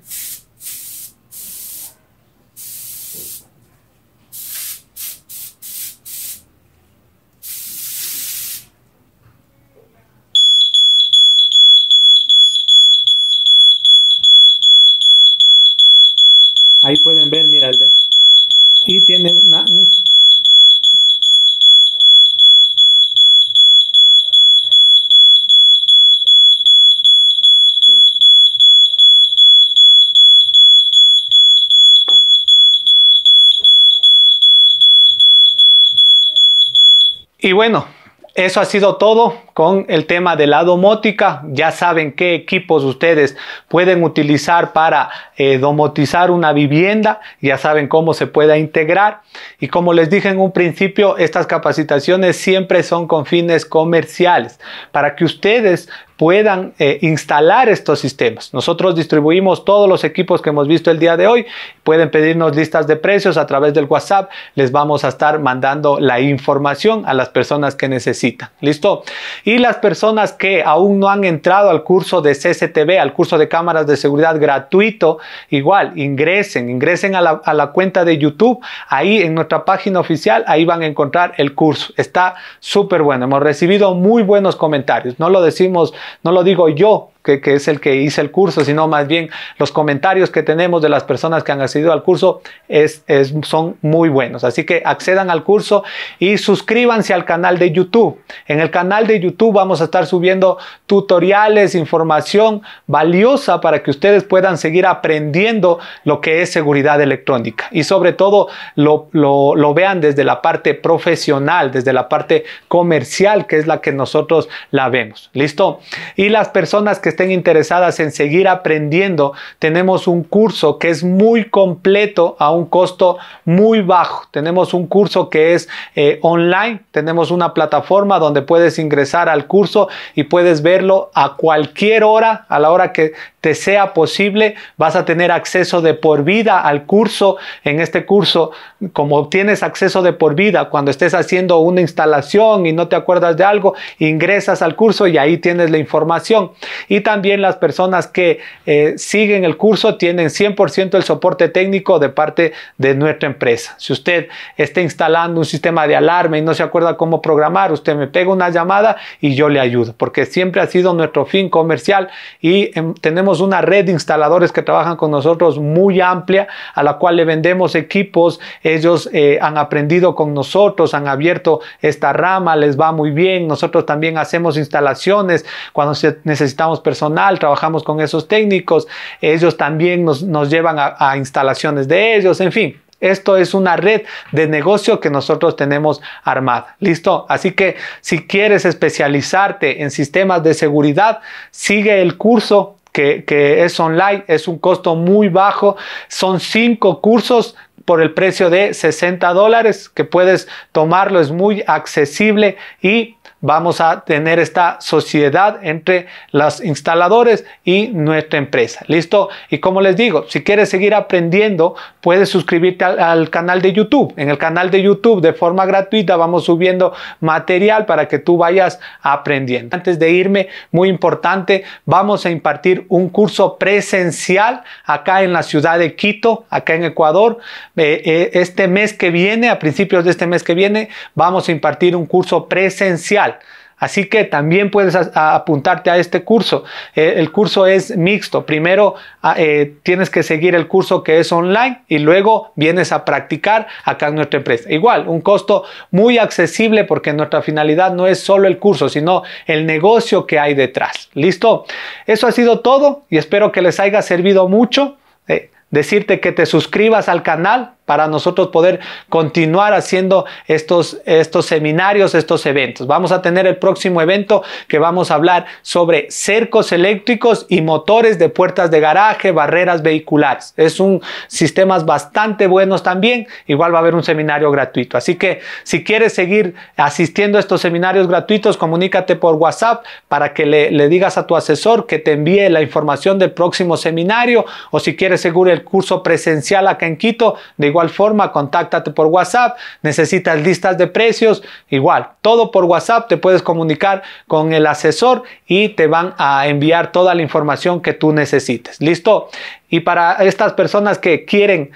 Y bueno, eso ha sido todo con el tema de la domótica. Ya saben qué equipos ustedes pueden utilizar para eh, domotizar una vivienda. Ya saben cómo se pueda integrar. Y como les dije en un principio, estas capacitaciones siempre son con fines comerciales para que ustedes puedan eh, instalar estos sistemas. Nosotros distribuimos todos los equipos que hemos visto el día de hoy. Pueden pedirnos listas de precios a través del WhatsApp. Les vamos a estar mandando la información a las personas que necesitan. ¿Listo? Y las personas que aún no han entrado al curso de CCTV, al curso de cámaras de seguridad gratuito, igual ingresen, ingresen a la, cuenta de YouTube, ahí en nuestra página oficial, ahí van a encontrar el curso. Está súper bueno, hemos recibido muy buenos comentarios, no lo decimos, no lo digo yo, que, es el que hice el curso, sino más bien los comentarios que tenemos de las personas que han accedido al curso es, son muy buenos. Así que accedan al curso y suscríbanse al canal de YouTube. En el canal de YouTube vamos a estar subiendo tutoriales, información valiosa para que ustedes puedan seguir aprendiendo lo que es seguridad electrónica y sobre todo lo, lo, lo vean desde la parte profesional, desde la parte comercial, que es la que nosotros la vemos. ¿Listo? Y las personas que estén interesadas en seguir aprendiendo, tenemos un curso que es muy completo a un costo muy bajo. Tenemos un curso que es eh, online, tenemos una plataforma donde puedes ingresar al curso y puedes verlo a cualquier hora, a la hora que te sea posible. Vas a tener acceso de por vida al curso. En este curso, como tienes acceso de por vida, cuando estés haciendo una instalación y no te acuerdas de algo, ingresas al curso y ahí tienes la información. Y también las personas que eh, siguen el curso tienen 100% el soporte técnico de parte de nuestra empresa. Si usted está instalando un sistema de alarma y no se acuerda cómo programar, usted me pega una llamada y yo le ayudo, porque siempre ha sido nuestro fin comercial y em, tenemos una red de instaladores que trabajan con nosotros muy amplia, a la cual le vendemos equipos, ellos eh, han aprendido con nosotros, han abierto esta rama, les va muy bien, nosotros también hacemos instalaciones cuando necesitamos personas trabajamos con esos técnicos, ellos también nos, nos llevan a, instalaciones de ellos, en fin. Esto es una red de negocio que nosotros tenemos armada. ¿Listo? Así que si quieres especializarte en sistemas de seguridad, sigue el curso que, que, es online, es un costo muy bajo. Son cinco cursos por el precio de 60 dólares que puedes tomarlo, es muy accesible y vamos a tener esta sociedad entre los instaladores y nuestra empresa. ¿Listo? Y como les digo, si quieres seguir aprendiendo, puedes suscribirte al, canal de YouTube. En el canal de YouTube de forma gratuita vamos subiendo material para que tú vayas aprendiendo. Antes de irme, muy importante, vamos a impartir un curso presencial acá en la ciudad de Quito, acá en Ecuador. Eh, eh, este mes que viene, a principios de este mes que viene, vamos a impartir un curso presencial Así que también puedes apuntarte a este curso. E, el curso es mixto. Primero eh, tienes que seguir el curso que es online y luego vienes a practicar acá en nuestra empresa. Igual, un costo muy accesible porque nuestra finalidad no es solo el curso, sino el negocio que hay detrás. ¿Listo? Eso ha sido todo y espero que les haya servido mucho. Eh, decirte que te suscribas al canal para nosotros poder continuar haciendo estos, estos seminarios, estos eventos. Vamos a tener el próximo evento que vamos a hablar sobre cercos eléctricos y motores de puertas de garaje, barreras vehiculares. Es un sistemas bastante buenos también. Igual va a haber un seminario gratuito. Así que si quieres seguir asistiendo a estos seminarios gratuitos, comunícate por WhatsApp para que le, digas a tu asesor que te envíe la información del próximo seminario o si quieres seguro el curso presencial acá en Quito, de igual forma, contáctate por WhatsApp, necesitas listas de precios, igual, todo por WhatsApp, te puedes comunicar con el asesor y te van a enviar toda la información que tú necesites. ¿Listo? Y para estas personas que quieren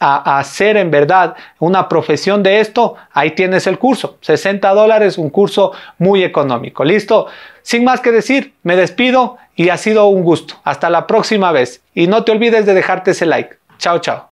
hacer en verdad una profesión de esto, ahí tienes el curso. 60 dólares, un curso muy económico. ¿Listo? Sin más que decir, me despido y ha sido un gusto. Hasta la próxima vez. Y no te olvides de dejarte ese like. Chao, chao.